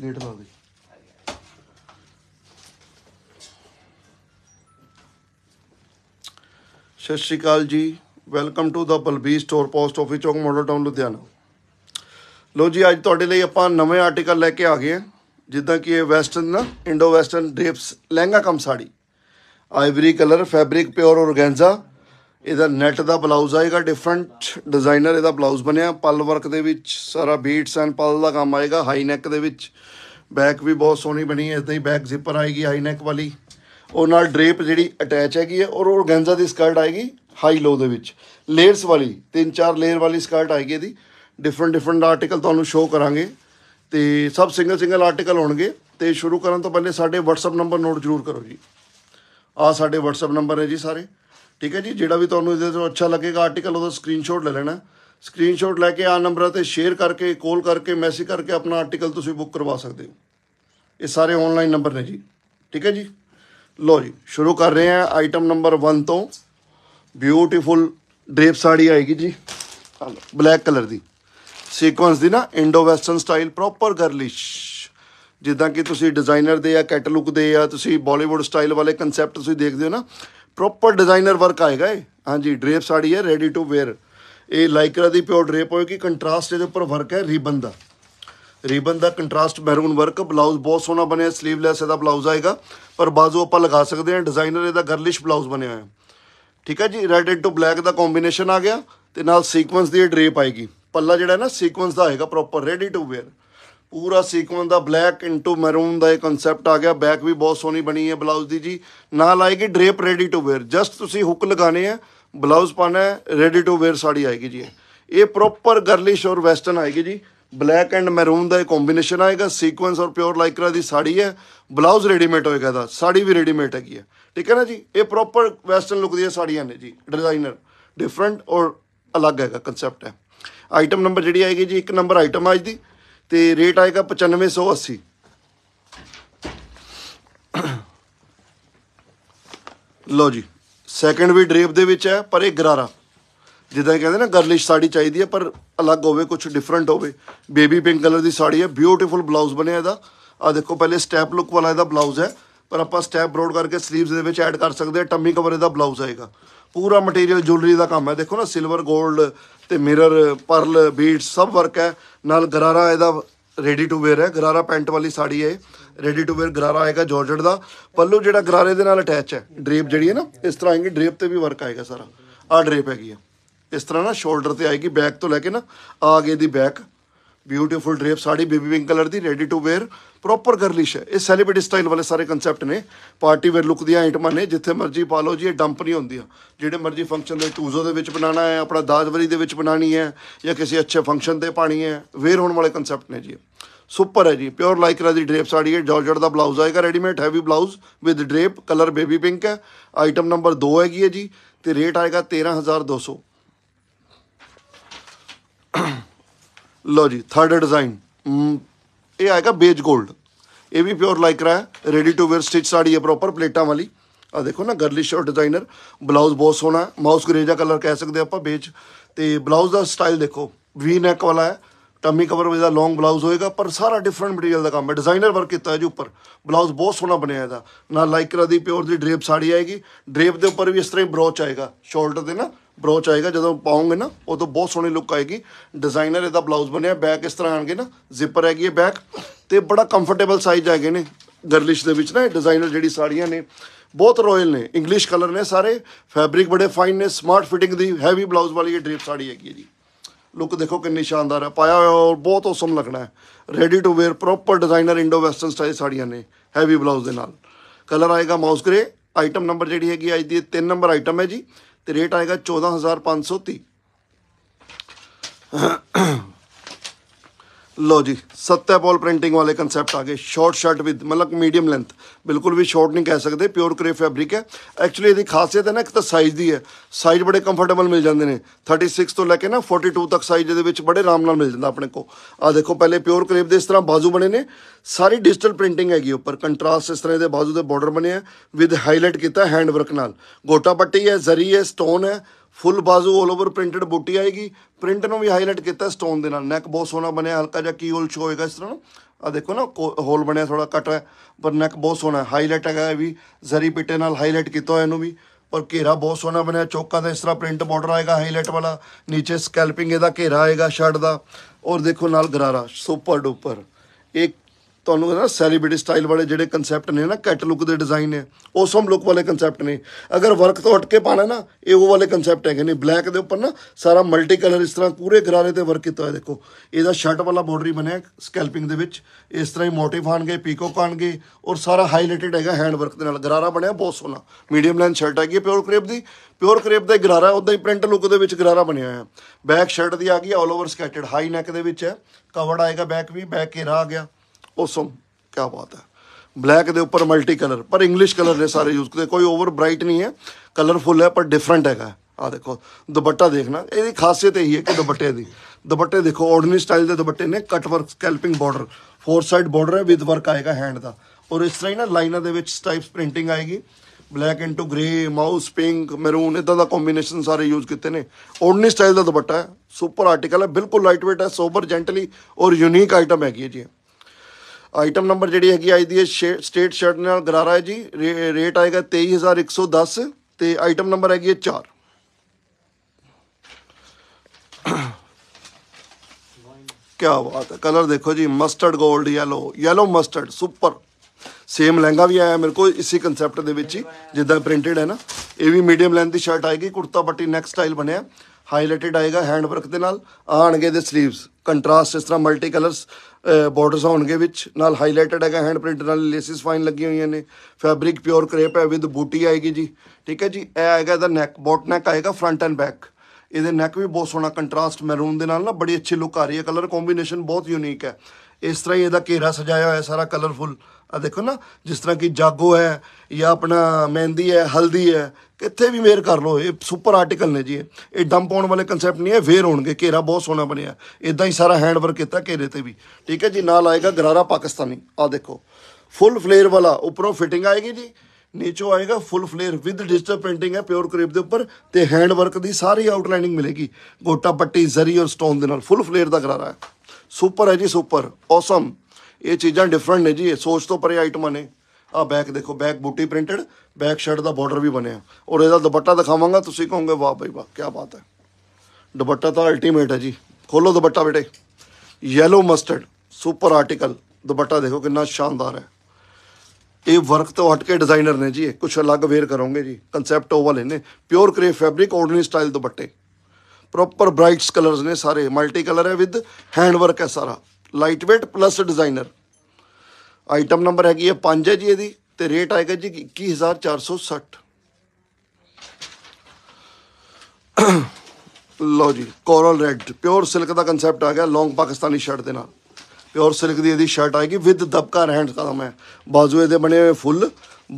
late ਲਾ ਦੇ ਸਤਿ ਸ਼੍ਰੀ ਅਕਾਲ ਜੀ welcome to the Balbi store post office ਚੌਕ ਮੋਡਲ ਟਾਊਨ ਲੁਧਿਆਣਾ ਲੋ ਜੀ ਅੱਜ ਤੁਹਾਡੇ ਲਈ ਆਪਾਂ ਨਵੇਂ ਆਰਟੀਕਲ ਲੈ ਕੇ ਆ ਗਏ ਹਾਂ ਜਿੱਦਾਂ ਕਿ ਇਹ ਵੈਸਟਰਨ ਨਾ Indo western drapes lehenga cum sari ivory colour fabric pure organza ਇਹਦਾ ਨੈਟ ਦਾ ਬਲਾਊਜ਼ ਆਏਗਾ ਡਿਫਰੈਂਟ ਡਿਜ਼ਾਈਨਰ ਇਹਦਾ ਬਲਾਊਜ਼ ਬਣਿਆ ਪੱਲ ਵਰਕ ਦੇ ਵਿੱਚ ਸਾਰਾ ਬੀਟਸ ਐਂਡ ਪੱਲ ਦਾ ਕੰਮ ਆਏਗਾ ਹਾਈ ਨੈਕ ਦੇ ਵਿੱਚ ਬੈਕ ਵੀ ਬਹੁਤ ਸੋਹਣੀ ਬਣੀ ਹੈ ਇਦਾਂ ਹੀ ਬੈਕ ਜ਼ਿਪਰ ਆਏਗੀ ਹਾਈ ਨੈਕ ਵਾਲੀ ਉਹ ਨਾਲ ਡਰੇਪ ਜਿਹੜੀ ਅਟੈਚ ਹੈਗੀ ਹੈ ਔਰ ਔਰਗੈਂਜ਼ਾ ਦੀ ਸਕਰਟ ਆਏਗੀ ਹਾਈ ਲੋ ਦੇ ਵਿੱਚ ਲੇਅਰਸ ਵਾਲੀ ਤਿੰਨ ਚਾਰ ਲੇਅਰ ਵਾਲੀ ਸਕਰਟ ਆਏਗੀ ਇਹਦੀ ਡਿਫਰੈਂਟ ਡਿਫਰੈਂਟ ਆਰਟੀਕਲ ਤੁਹਾਨੂੰ ਸ਼ੋਅ ਕਰਾਂਗੇ ਤੇ ਸਭ ਸਿੰਗਲ ਸਿੰਗਲ ਆਰਟੀਕਲ ਹੋਣਗੇ ਤੇ ਸ਼ੁਰੂ ਕਰਨ ਤੋਂ ਪਹਿਲੇ ਸਾਡੇ WhatsApp ਨੰਬਰ ਨੋਟ ਜ਼ਰੂਰ ਕਰੋ ਜੀ ਆ ਸਾਡੇ WhatsApp ਨੰਬਰ ਹੈ ਜੀ ਸਾਰੇ ਠੀਕ ਹੈ ਜੀ ਜਿਹੜਾ ਵੀ ਤੁਹਾਨੂੰ ਇਹਦੇ ਤੋਂ ਅੱਛਾ ਲੱਗੇਗਾ ਆਰਟੀਕਲ ਉਹਦਾ ਸਕਰੀਨਸ਼ਾਟ ਲੈ ਲੈਣਾ ਸਕਰੀਨਸ਼ਾਟ ਲੈ ਕੇ ਆ ਨੰਬਰਾਂ ਤੇ ਸ਼ੇਅਰ ਕਰਕੇ ਕਾਲ ਕਰਕੇ ਮੈਸੇਜ ਕਰਕੇ ਆਪਣਾ ਆਰਟੀਕਲ ਤੁਸੀਂ ਬੁੱਕ ਕਰਵਾ ਸਕਦੇ ਹੋ ਇਹ ਸਾਰੇ ਆਨਲਾਈਨ ਨੰਬਰ ਨੇ ਜੀ ਠੀਕ ਹੈ ਜੀ ਲੋ ਜੀ ਸ਼ੁਰੂ ਕਰ ਰਹੇ ਆ ਆਈਟਮ ਨੰਬਰ 1 ਤੋਂ ਬਿਊਟੀਫੁਲ ਡ੍ਰੇਪ ਸਾੜੀ ਆਏਗੀ ਜੀ ਬਲੈਕ ਕਲਰ ਦੀ ਸੀਕੁਐਂਸ ਦੀ ਨਾ Indo western style proper girlish ਜਿੱਦਾਂ ਕਿ ਤੁਸੀਂ ਡਿਜ਼ਾਈਨਰ ਦੇ ਆ ਕੈਟਲੌਗ ਦੇ ਆ ਤੁਸੀਂ ਬਾਲੀਵੁੱਡ ਸਟਾਈਲ ਵਾਲੇ ਕਨਸੈਪਟ ਤੁਸੀਂ ਦੇਖਦੇ ਹੋ ਨਾ ਪ੍ਰੋਪਰ ਡਿਜ਼ਾਈਨਰ ਵਰਕ ਆਏਗਾ ਇਹ ਹਾਂਜੀ ਡਰੇਪ ਸਾੜੀ ਹੈ ਰੈਡੀ ਟੂ ਵੇਅਰ ਇਹ ਲਾਈਕਰਾ ਦੀ ਪਿਓਰ ਡਰੇਪ ਹੋਏਗੀ ਕੰਟਰਾਸਟ ਇਹਦੇ ਉੱਪਰ ਵਰਕ ਹੈ ਰਿਬਨ ਦਾ ਰਿਬਨ ਦਾ ਕੰਟਰਾਸਟ ਮੈਰੂਨ ਵਰਕ ਬਲਾਊਜ਼ ਬਹੁਤ ਸੋਹਣਾ ਬਣਿਆ 슬ੀਵਲੈਸ ਇਹਦਾ ਬਲਾਊਜ਼ ਆਏਗਾ ਪਰ ਬਾਜ਼ੂ ਆਪਾਂ ਲਗਾ ਸਕਦੇ ਹਾਂ ਡਿਜ਼ਾਈਨਰ ਇਹਦਾ ਗਰਲਿਸ਼ ਬਲਾਊਜ਼ ਬਣਿਆ ਹੋਇਆ ਠੀਕ ਹੈ ਜੀ ਰੈਡ ਐਂਡ ਟੂ ਬਲੈਕ ਦਾ ਕੰਬੀਨੇਸ਼ਨ ਆ ਗਿਆ ਤੇ ਨਾਲ ਸੀਕੁਐਂਸ ਦੀ ਡਰੇਪ ਆਏਗੀ ਪੱਲਾ ਜਿਹੜਾ ਹੈ ਨਾ ਸੀਕੁਐਂਸ ਦਾ ਆਏਗਾ ਪ੍ਰੋਪਰ ਰੈਡੀ ਟੂ ਵੇਅਰ ਪੂਰਾ ਸੀਕਵੈਂਸ ਦਾ ਬਲੈਕ ਇਨਟੂ ਮੈਰੂਨ ਦਾ ਇਹ ਕਨਸੈਪਟ ਆ ਗਿਆ ਬੈਕ ਵੀ ਬਹੁਤ ਸੋਹਣੀ ਬਣੀ ਹੈ ਬਲਾਊਜ਼ ਦੀ ਜੀ ਨਾਲ ਆਏਗੀ drape ready to wear just ਤੁਸੀਂ ਹੁੱਕ ਲਗਾਣੇ ਆ ਬਲਾਊਜ਼ ਪਾਣਾ ਹੈ ਰੈਡੀ ਟੂ ਵੇਅਰ ਸਾੜੀ ਆਏਗੀ ਜੀ ਇਹ ਪ੍ਰੋਪਰ ਗਰਲਿਸ਼ ਔਰ ਵੈਸਟਰਨ ਆਏਗੀ ਜੀ ਬਲੈਕ ਐਂਡ ਮੈਰੂਨ ਦਾ ਇਹ ਕੰਬੀਨੇਸ਼ਨ ਆਏਗਾ ਸੀਕੁਐਂਸ ਔਰ ਪਿਓਰ ਲਾਈਕਰਾ ਦੀ ਸਾੜੀ ਹੈ ਬਲਾਊਜ਼ ਰੈਡੀਮੇਡ ਹੋਏਗਾ ਦਾ ਸਾੜੀ ਵੀ ਰੈਡੀਮੇਡ ਹੈਗੀ ਹੈ ਠੀਕ ਹੈ ਨਾ ਜੀ ਇਹ ਪ੍ਰੋਪਰ ਵੈਸਟਰਨ ਲੁੱਕ ਦੀਆਂ ਸਾੜੀਆਂ ਨੇ ਜੀ ਡਿਜ਼ਾਈਨਰ ਡਿਫਰੈਂਟ ਔਰ ਅਲੱਗ ਹੈਗਾ ਕਨਸੈਪਟ ਹੈ ਆਈਟਮ ਨੰਬਰ ਜਿਹੜੀ ਆਏਗੀ ਜੀ ਇੱਕ ਨੰਬਰ ਆਈਟਮ ਅੱਜ ਦੀ ਤੇ ਰੇਟ ਆਏਗਾ 9580 ਲੋ ਜੀ ਸੈਕੰਡ ਵੀ ਡਰੇਪ ਦੇ ਵਿੱਚ ਹੈ ਪਰ ਇਹ ਗਰਾਰਾ ਜਿੱਦਾਂ ਕਹਿੰਦੇ ਨਾ ਗਰਲਿਸ਼ ਸਾੜੀ ਚਾਹੀਦੀ ਹੈ ਪਰ ਅਲੱਗ ਹੋਵੇ ਕੁਝ ਡਿਫਰੈਂਟ ਹੋਵੇ ਬੇਬੀ ਪਿੰਕ ਕਲਰ ਦੀ ਸਾੜੀ ਹੈ ਬਿਊਟੀਫੁਲ ਬਲਾਊਜ਼ ਬਣਿਆ ਇਹਦਾ ਆ ਦੇਖੋ ਪਹਿਲੇ ਸਟੈਪ ਲੁੱਕ ਵਾਲਾ ਇਹਦਾ ਬਲਾਊਜ਼ ਹੈ ਪਰ ਆਪਾਂ ਸਟੈਪ ਬਰੋਡ ਕਰਕੇ ਸਲੀਵਸ ਦੇ ਵਿੱਚ ਐਡ ਕਰ ਸਕਦੇ ਹਾਂ ਟੰਮੀ ਕਵਰ ਇਹਦਾ ਬਲਾਊਜ਼ ਆਏਗਾ ਪੂਰਾ ਮਟੀਰੀਅਲ ਜੁਐਲਰੀ ਦਾ ਕੰਮ ਹੈ ਦੇਖੋ ਨਾ ਸਿਲਵਰ 골ਡ ਤੇ ਮਿਰਰ ਪਰਲ ਬੀਡਸ ਸਭ ਵਰਕ ਹੈ ਨਾਲ ਗਰਾਰਾ ਇਹਦਾ ਰੈਡੀ ਟੂ ਵੇਅਰ ਹੈ ਗਰਾਰਾ ਪੈਂਟ ਵਾਲੀ ਸਾੜੀ ਹੈ ਰੈਡੀ ਟੂ ਵੇਅਰ ਗਰਾਰਾ ਆਏਗਾ ਜਾਰਜਟ ਦਾ ਪੱਲੂ ਜਿਹੜਾ ਗਰਾਰੇ ਦੇ ਨਾਲ ਅਟੈਚ ਹੈ ਡਰੇਪ ਜਿਹੜੀ ਹੈ ਨਾ ਇਸ ਤਰ੍ਹਾਂ ਆਏਗੀ ਡਰੇਪ ਤੇ ਵੀ ਵਰਕ ਆਏਗਾ ਸਾਰਾ ਆ ਡਰੇਪ ਹੈਗੀ ਆ ਇਸ ਤਰ੍ਹਾਂ ਨਾ ਸ਼ੋਲਡਰ ਤੇ ਆਏਗੀ ਬੈਕ ਤੋਂ ਲੈ ਕੇ ਨਾ ਆਗੇ ਦੀ back beautiful drape sari baby pink colour ਦੀ ready to wear proper girlish ਹੈ ਇਹ ਸੈਲੀਬ੍ਰਿਟੀ ਸਟਾਈਲ ਵਾਲੇ ਸਾਰੇ ਕਨਸੈਪਟ ਨੇ ਪਾਰਟੀ ਵੇਅਰ ਲੁੱਕ ਦੀਆਂ ਆਈਟਮਾਂ ਨੇ ਜਿੱਥੇ ਮਰਜ਼ੀ ਪਾ ਲਓ ਜੀ ਇਹ ਡੰਪ ਨਹੀਂ ਹੁੰਦੀਆਂ ਜਿਹੜੇ ਮਰਜ਼ੀ ਫੰਕਸ਼ਨ ਦੇ ਟੂਜ਼ੋ ਦੇ ਵਿੱਚ ਬਣਾਣਾ ਹੈ ਆਪਣਾ ਦਾਜਵਰੀ ਦੇ ਵਿੱਚ ਬਣਾਣੀ ਹੈ ਜਾਂ ਕਿਸੇ ਅੱਛੇ ਫੰਕਸ਼ਨ ਤੇ ਪਾਣੀ ਹੈ ਵੇਅਰ ਹੋਣ ਵਾਲੇ ਕਨਸੈਪਟ ਨੇ ਜੀ ਸੁਪਰ ਹੈ ਜੀ ਪਿਓਰ ਲਾਈਕਰਾ ਦੀ ਡ੍ਰੇਪ ਸਾੜੀ ਹੈ ਜਾਰਜਟ ਦਾ ਬਲਾਊਜ਼ ਆਏਗਾ readymade heavy blouse with drape colour baby pink ਹੈ ਆਈਟਮ ਨੰਬਰ 2 ਹੈਗੀ ਹੈ ਜੀ ਤੇ ਰੇਟ ਆਏਗਾ 13200 ਲਓ ਜੀ ਥਰਡ ਡਿਜ਼ਾਈਨ ਇਹ ਆਏਗਾ ਬੇਜ 골ਡ ਇਹ ਵੀ ਪਿਓਰ ਲਾਈਕਰਾ ਹੈ ready to wear stitch sari ਹੈ ਪ੍ਰੋਪਰ ਪਲੇਟਾਂ ਵਾਲੀ ਆ ਦੇਖੋ ਨਾ ਗਰਲੀ ਸ਼ਰਟ ਡਿਜ਼ਾਈਨਰ ਬਲਾਊਜ਼ ਬਹੁਤ ਸੋਹਣਾ ਮਾਊਸ ਗ੍ਰੇ ਦਾ ਕਲਰ ਕਹਿ ਸਕਦੇ ਆਪਾਂ ਬੇਜ ਤੇ ਬਲਾਊਜ਼ ਦਾ ਸਟਾਈਲ ਦੇਖੋ ਵੀ ਨੈਕ ਵਾਲਾ ਹੈ ਟੰਮੀ ਕਵਰ ਵਿੱਚ ਲੌਂਗ ਬਲਾਊਜ਼ ਹੋਏਗਾ ਪਰ ਸਾਰਾ ਡਿਫਰੈਂਟ ਮਟੀਰੀਅਲ ਦਾ ਕੰਮ ਹੈ ਡਿਜ਼ਾਈਨਰ ਵਰਕ ਕੀਤਾ ਹੈ ਜੀ ਉੱਪਰ ਬਲਾਊਜ਼ ਬਹੁਤ ਸੋਹਣਾ ਬਣਿਆ ਇਹਦਾ ਨਾਲ ਲਾਈਕਰਾ ਦੀ ਪਿਓਰ ਦੀ ਡਰੇਪ ਸਾੜੀ ਆਏਗੀ ਡਰੇਪ ਦੇ ਉੱਪਰ ਵੀ ਇਸ ਤਰ੍ਹਾਂ ਹੀ ਬਰੋਚ ਆਏਗਾ ਸ਼ੋਲਡਰ ਤੇ ਨਾ ਬਰੋਚ ਆਏਗਾ ਜਦੋਂ ਪਾਉਂਗੇ ਨਾ ਉਦੋਂ ਬਹੁਤ ਸੋਹਣੀ ਲੁੱਕ ਆਏਗੀ ਡਿਜ਼ਾਈਨਰ ਇਹਦਾ ਬਲਾਊਜ਼ ਬਣਿਆ ਬੈਕ ਇਸ ਤਰ੍ਹਾਂ ਆਣਗੇ ਨਾ ਜ਼ਿਪਰ ਹੈਗੀ ਹੈ ਬੈਕ ਤੇ ਬੜਾ ਕੰਫਰਟੇਬਲ ਸਾਈਜ਼ ਆਏਗੇ ਨੇ ਗਰਲਿਸ਼ ਦੇ ਵਿੱਚ ਨਾ ਇਹ ਡਿਜ਼ਾਈਨਰ ਜਿਹੜੀ ਸਾੜੀਆਂ ਨੇ ਬਹੁਤ ਰਾਇਲ ਨੇ ਇੰਗਲਿਸ਼ ਕਲਰ ਨੇ ਸਾਰੇ ਫੈਬਰਿਕ ਬੜੇ ਫਾਈਨ ਨੇ ਸਮਾਰਟ ਫਿਟਿੰਗ ਦੀ ਹੈਵੀ ਬਲਾਊਜ਼ ਵਾਲੀ ਇਹ ਡਰੇਪ ਸਾੜੀ ਹੈਗੀ ਜੀ ਲੁੱਕ ਦੇਖੋ ਕਿੰਨੀ ਸ਼ਾਨਦਾਰ ਹੈ ਪਾਇਆ ਹੋਇਆ ਔਰ ਬਹੁਤ ਔਸਮ ਲੱਗਣਾ ਹੈ ready to wear proper designer Indo western style ਸਾੜੀਆਂ ਨੇ ਹੈਵੀ ਬਲਾਊਜ਼ ਦੇ ਨਾਲ ਕਲਰ ਆਏਗਾ ਮਾਊਸ ਗ੍ਰੇ ਆਈਟਮ ਨੰਬਰ ਜਿਹੜੀ ਹੈਗੀ ਅੱਜ ਦੀ ਤਿੰਨ ਨੰਬਰ ਆਈਟਮ ਹੈ ਜੀ ਤੇ ਰੇਟ ਆਏਗਾ 14530 ਲੋ ਜੀ ਸਤਿਆਪੋਲ ਪ੍ਰਿੰਟਿੰਗ ਵਾਲੇ ਕਨਸੈਪਟ ਆ ਗਏ ਸ਼ਾਰਟ ਸ਼ਰਟ ਵਿਦ ਮਤਲਬ ਮੀਡੀਅਮ ਲੈਂਥ ਬਿਲਕੁਲ ਵੀ ਸ਼ਾਰਟ ਨਹੀਂ ਕਹਿ ਸਕਦੇ ਪਿਓਰ ਕਰੇ ਫੈਬਰਿਕ ਹੈ ਐਕਚੁਅਲੀ ਇਹਦੀ ਖਾਸੀਅਤ ਹੈ ਨਾ ਇੱਕ ਤਾਂ ਸਾਈਜ਼ ਦੀ ਹੈ ਸਾਈਜ਼ ਬੜੇ ਕੰਫਰਟੇਬਲ ਮਿਲ ਜਾਂਦੇ ਨੇ 36 ਤੋਂ ਲੈ ਕੇ ਨਾ 42 ਤੱਕ ਸਾਈਜ਼ ਦੇ ਵਿੱਚ ਬੜੇ ਆਰਾਮ ਨਾਲ ਮਿਲ ਜਾਂਦਾ ਆਪਣੇ ਕੋ ਆ ਦੇਖੋ ਪਹਿਲੇ ਪਿਓਰ ਕਰੇਪ ਦੇ ਇਸ ਤਰ੍ਹਾਂ ਬਾਜ਼ੂ ਬਣੇ ਨੇ ਸਾਰੀ ਡਿਜੀਟਲ ਪ੍ਰਿੰਟਿੰਗ ਹੈਗੀ ਉੱਪਰ ਕੰਟਰਾਸਟ ਇਸ ਤਰ੍ਹਾਂ ਦੇ ਬਾਜ਼ੂ ਦੇ ਬਾਰਡਰ ਬਣੇ ਆ ਵਿਦ ਹਾਈਲਾਈਟ ਕੀਤਾ ਹੈਂਡ ਵਰਕ ਨਾਲ ਗੋਟਾ ਪੱਟੀ ਹੈ ਜ਼ਰੀ ਹੈ ਸਟੋਨ ਹੈ ਫੁੱਲ ਬਾਜ਼ੂ 올 ਓਵਰ ਪ੍ਰਿੰਟਡ ਬੂਟੀ ਆਏਗੀ ਪ੍ਰਿੰਟ ਨੂੰ ਵੀ ਹਾਈਲਾਈਟ ਕੀਤਾ ਸਟੋਨ ਦੇ ਨਾਲ ਨੈਕ ਬਹੁਤ ਸੋਹਣਾ ਬਣਿਆ ਹਲਕਾ ਜਿਹਾ ਕੀ ਹੋਲ ਸ਼ੋ ਹੋਏਗਾ ਇਸ ਤਰ੍ਹਾਂ ਆ ਦੇਖੋ ਨਾ ਹੋਲ ਬਣਿਆ ਥੋੜਾ ਕੱਟ ਹੈ ਪਰ ਨੈਕ ਬਹੁਤ ਸੋਹਣਾ ਹਾਈਲਾਈਟ ਹੈਗਾ ਵੀ ਜ਼ਰੀ ਪਿੱਟੇ ਨਾਲ ਹਾਈਲਾਈਟ ਕੀਤਾ ਹੋਇਆ ਇਹਨੂੰ ਵੀ ਪਰ ਘੇਰਾ ਬਹੁਤ ਸੋਹਣਾ ਬਣਿਆ ਚੌਕਾਂ ਦਾ ਇਸ ਤਰ੍ਹਾਂ ਪ੍ਰਿੰਟ ਬਾਰਡਰ ਆਏਗਾ ਹਾਈਲਾਈਟ ਵਾਲਾ ਨੀਚੇ ਸਕੈਲਪਿੰਗ ਇਹਦਾ ਘੇਰਾ ਆਏਗਾ ਸ਼ਰਟ ਦਾ ਔਰ ਦੇਖੋ ਨਾਲ ਗਰਾਰਾ ਸੁਪਰ ਡੂਪਰ ਇੱਕ ਤੁਹਾਨੂੰ ਕਹਿੰਦਾ ਸੈਲੀਬ੍ਰਿਟੀ ਸਟਾਈਲ ਵਾਲੇ ਜਿਹੜੇ ਕਨਸੈਪਟ ਨੇ ਨਾ ਕੈਟ ਲੁੱਕ ਦੇ ਡਿਜ਼ਾਈਨ ਨੇ ਔਸਮ ਲੁੱਕ ਵਾਲੇ ਕਨਸੈਪਟ ਨੇ ਅਗਰ ਵਰਕ ਤੋਂ ਹਟ ਕੇ ਪਾਣਾ ਨਾ ਇਹ ਉਹ ਵਾਲੇ ਕਨਸੈਪਟ ਹੈਗੇ ਨੇ ਬਲੈਕ ਦੇ ਉੱਪਰ ਨਾ ਸਾਰਾ ਮਲਟੀ ਕਲਰ ਇਸ ਤਰ੍ਹਾਂ ਪੂਰੇ ਗਰਾਰੇ ਤੇ ਵਰਕ ਕੀਤਾ ਹੈ ਦੇਖੋ ਇਹਦਾ ਸ਼ਰਟ ਵਾਲਾ ਬਾਰਡਰ ਬਣਿਆ ਸਕੈਲਪਿੰਗ ਦੇ ਵਿੱਚ ਇਸ ਤਰ੍ਹਾਂ ਹੀ ਮੋਟਿਵ ਆਣਗੇ ਪੀਕੋਕ ਆਣਗੇ ਔਰ ਸਾਰਾ ਹਾਈਲਾਈਟਡ ਹੈਗਾ ਹੈਂਡ ਵਰਕ ਦੇ ਨਾਲ ਗਰਾਰਾ ਬਣਿਆ ਬਹੁਤ ਸੋਹਣਾ ਮੀਡੀਅਮ ਲੈਂਥ ਸ਼ਰਟ ਹੈਗੀ ਪਿਓਰ ਕ੍ਰੇਪ ਦੀ ਪਿਓਰ ਕ੍ਰੇਪ ਦਾ ਗਰਾਰਾ ਉਦਾਂ ਹੀ ਪ੍ਰਿੰਟ ਲੁੱਕ ਦੇ ਵਿੱਚ ਗਰਾਰਾ ਬਣਿਆ ਹੋਇਆ ਬੈਕ ਸ਼ਰਟ ਦੀ ਆ ਗਈ all over scattered high neck ਦੇ ਵਿੱਚ ਹੈ ਕਵਰਡ ਆਏਗਾ ਬੈਕ ਵੀ ਬੈਕ ਘੇਰਾ ਆ ਗਿਆ ਔਸਮ ਕੀ ਬਾਤ ਹੈ ਬਲੈਕ ਦੇ ਉੱਪਰ ਮਲਟੀ ਕਲਰ ਪਰ ਇੰਗਲਿਸ਼ ਕਲਰ ਨੇ ਸਾਰੇ ਯੂਜ਼ ਕੀਤੇ ਕੋਈ ਓਵਰ ਬ੍ਰਾਈਟ ਨਹੀਂ ਹੈ ਕਲਰਫੁਲ ਹੈ ਪਰ ਡਿਫਰੈਂਟ ਹੈਗਾ ਆ ਦੇਖੋ ਦੁਪੱਟਾ ਦੇਖਣਾ ਇਹਦੀ ਖਾਸੀਅਤ ਇਹੀ ਹੈ ਕਿ ਦੁਪੱਟੇ ਦੀ ਦੁਪੱਟੇ ਦੇਖੋ ਆਰਡੀਨਰੀ ਸਟਾਈਲ ਦੇ ਦੁਪੱਟੇ ਨੇ cut work scalloping border four side border ਹੈ ਵਿਦ ਵਰਕ ਆਏਗਾ ਹੈਂਡ ਦਾ ਔਰ ਇਸ ਤਰ੍ਹਾਂ ਹੀ ਨਾ ਲਾਈਨਾਂ ਦੇ ਵਿੱਚ ਸਟਾਈਪਸ ਪ੍ਰਿੰਟਿੰਗ ਆਏਗੀ black into grey mouse pink maroon ਇਦਾਂ ਦਾ ਕੰਬੀਨੇਸ਼ਨ ਸਾਰੇ ਯੂਜ਼ ਕੀਤੇ ਨੇ ਆਰਡੀਨਰੀ ਸਟਾਈਲ ਦਾ ਦੁਪੱਟਾ ਹੈ ਸੁਪਰ ਆਰਟੀਕਲ ਹੈ ਬਿਲਕੁਲ ਲਾਈਟ ਹੈ ਸੋਬਰ ਜੈਂਟਲੀ ਔਰ ਯੂਨੀਕ ਆਈਟਮ ਹੈਗੀ ਜੀ ਆਈਟਮ ਨੰਬਰ ਜਿਹੜੀ ਹੈਗੀ ਅੱਜ ਦੀ ਹੈ ਸਟੇਟ ਸ਼ਰਟ ਨਾਲ ਗਰਾਰਾ ਹੈ ਜੀ ਰੇਟ ਆਏਗਾ 23110 ਤੇ ਆਈਟਮ ਨੰਬਰ ਹੈਗੀ ਹੈ 4 ਕੀ ਬਾਤ ਹੈ ਕਲਰ ਦੇਖੋ ਜੀ ਮਸਟਰਡ 골ਡ yellow yellow mustard super same lehenga ਵੀ ਆਇਆ ਮੇਰੇ ਕੋਲ ਇਸੇ ਕਨਸੈਪਟ ਦੇ ਵਿੱਚ ਹੀ ਜਿੱਦਾਂ ਪ੍ਰਿੰਟਡ ਹੈ ਨਾ ਇਹ ਵੀ ਮੀਡੀਅਮ ਲੈਂਥ ਦੀ ਸ਼ਰਟ ਆਏਗੀ ਕੁੜਤਾ ਪੱਟੀ ਨੈਕ ਸਟਾਈਲ ਬਣਿਆ ਹਾਈਲਾਈਟਡ ਆਏਗਾ ਹੈਂਡ ਵਰਕ ਦੇ ਨਾਲ ਆਣਗੇ ਦੇ ਸਲੀਵਸ ਕੰਟਰਾਸਟ ਇਸ ਤਰ੍ਹਾਂ ਮਲਟੀ ਕਲਰਸ ਬਾਰਡਰਸ ਹੋਣਗੇ ਵਿੱਚ ਨਾਲ ਹਾਈਲਾਈਟਡ ਹੈਗਾ ਹੈਂਡ ਪ੍ਰਿੰਟ ਨਾਲ ਲੇਸਿਸ ਫਾਈਨ ਲੱਗੀ ਹੋਈਆਂ ਨੇ ਫੈਬਰਿਕ ਪਿਓਰ ਕ੍ਰੇਪ ਹੈ ਵਿਦ ਬੂਟੀ ਆਏਗੀ ਜੀ ਠੀਕ ਹੈ ਜੀ ਇਹ ਆਏਗਾ ਇਹਦਾ ਨੈਕ ਬੋਟ ਨੈਕ ਆਏਗਾ ਫਰੰਟ ਐਂਡ ਬੈਕ ਇਹਦੇ ਨੈਕ ਵੀ ਬਹੁਤ ਸੋਹਣਾ ਕੰਟਰਾਸਟ ਮੈਰੂਨ ਦੇ ਨਾਲ ਨਾ ਬੜੀ ਅੱਛੀ ਲੁੱਕ ਆ ਰਹੀ ਹੈ ਕਲਰ ਕੰਬੀਨੇਸ਼ਨ ਬਹੁਤ ਯੂਨੀਕ ਹੈ ਇਸ ਤਰ੍ਹਾਂ ਹੀ ਇਹਦਾ ਘੇਰਾ ਸਜਾਇਆ ਹੋਇਆ ਸਾਰਾ ਕਲਰਫੁਲ ਆ ਦੇਖੋ ਨਾ ਜਿਸ ਤਰ੍ਹਾਂ ਕਿ ਜਾਗੋ ਹੈ ਜਾਂ ਆਪਣਾ ਮਹਿੰਦੀ ਹੈ ਹਲਦੀ ਹੈ ਕਿੱਥੇ ਵੀ ਮੇਰ ਕਰ ਲੋ ਇਹ ਸੁਪਰ ਆਰਟੀਕਲ ਨੇ ਜੀ ਇਹ ਡੰਪ ਪਾਉਣ ਵਾਲੇ ਕਨਸੈਪਟ ਨਹੀਂ ਹੈ ਫੇਰ ਹੋਣਗੇ ਘੇਰਾ ਬਹੁਤ ਸੋਹਣਾ ਬਣਿਆ ਇਦਾਂ ਹੀ ਸਾਰਾ ਹੈਂਡ ਵਰਕ ਕੀਤਾ ਘੇਰੇ ਤੇ ਵੀ ਠੀਕ ਹੈ ਜੀ ਨਾਲ ਆਏਗਾ ਗਰਾਰਾ ਪਾਕਿਸਤਾਨੀ ਆ ਦੇਖੋ ਫੁੱਲ ਫਲੇਅਰ ਵਾਲਾ ਉੱਪਰੋਂ ਫਿਟਿੰਗ ਆਏਗੀ ਜੀ ਨੀਚੋਂ ਆਏਗਾ full flare with digital printing ਹੈ ਪਿਓਰ ਕਰੀਬ ਦੇ ਉੱਪਰ ਤੇ ਹੈਂਡ ਵਰਕ ਦੀ ਸਾਰੀ ਆਊਟਲਾਈਨਿੰਗ ਮਿਲੇਗੀ ਗੋਟਾ ਪੱਟੀ ਜ਼ਰੀ ਔਰ ਸਟੋਨ ਦੇ ਨਾਲ ਫੁੱਲ ਫਲੇਅਰ ਦਾ ਗਰਾਰਾ ਹੈ ਸੁਪਰ ਹੈ ਜੀ ਸੁਪਰ ਔਸਮ ਇਹ ਚੀਜ਼ਾਂ ਡਿਫਰੈਂਟ ਨੇ ਜੀ ਇਹ ਸੋਚ ਤੋਂ ਪਰੇ ਆਈਟਮਾਂ ਨੇ ਆ ਬੈਕ ਦੇਖੋ ਬੈਕ ਬੂਟੀ ਪ੍ਰਿੰਟਡ ਬੈਕ ਸ਼ਰਟ ਦਾ ਬਾਰਡਰ ਵੀ ਬਣਿਆ ਔਰ ਇਹਦਾ ਦੁਪੱਟਾ ਦਿਖਾਵਾਂਗਾ ਤੁਸੀਂ ਕਹੋਗੇ ਵਾਹ ਬਈ ਵਾਹ ਕੀ ਬਾਤ ਹੈ ਦੁਪੱਟਾ ਤਾਂ ਅਲਟੀਮੇਟ ਹੈ ਜੀ ਖੋਲੋ ਦੁਪੱਟਾ ਬੇਟੇ yellow mustard super article dupatta ਦੇਖੋ ਕਿੰਨਾ ਸ਼ਾਨਦਾਰ ਹੈ ਇਹ ਵਰਕ ਤੋਂ ਹਟ ਕੇ ਡਿਜ਼ਾਈਨਰ ਨੇ ਜੀ ਕੁਝ ਅਲੱਗ ਵੇਅਰ ਕਰੋਗੇ ਜੀ ਕਨਸੈਪਟ ਓਵਲ ਇਹਨੇ pure crepe fabric ordinary style ਦੁਪੱਟੇ ਪ੍ਰੋਪਰ ਬ੍ਰਾਈਟਸ ਕਲਰਸ ਨੇ ਸਾਰੇ ਮਲਟੀ ਕਲਰ ਹੈ ਵਿਦ ਹੈਂਡ ਵਰਕ ਹੈ ਸਾਰਾ lightweight plus designer item number ਹੈਗੀ ਹੈ 5 ਹੈ ਜੀ ਇਹਦੀ ਤੇ ਰੇਟ ਆਏਗਾ ਜੀ 21460 ਲੋ ਜੀ ਕੋਰਲ ਰੈੱਡ ਪਿਓਰ ਸਿਲਕ ਦਾ ਕਨਸੈਪਟ ਆ ਗਿਆ ਲੌਂਗ ਪਾਕਿਸਤਾਨੀ ਸ਼ਰਟ ਦੇ ਨਾਲ ਪਿਓਰ ਸਿਲਕ ਦੀ ਇਹਦੀ ਸ਼ਰਟ ਆਏਗੀ ਵਿਦ ਦਬਕਾ ਰਹਿਣ ਦਾ ਮੈਂ ਬਾਜੂ ਇਹਦੇ ਬਣੇ ਹੋਏ ਫੁੱਲ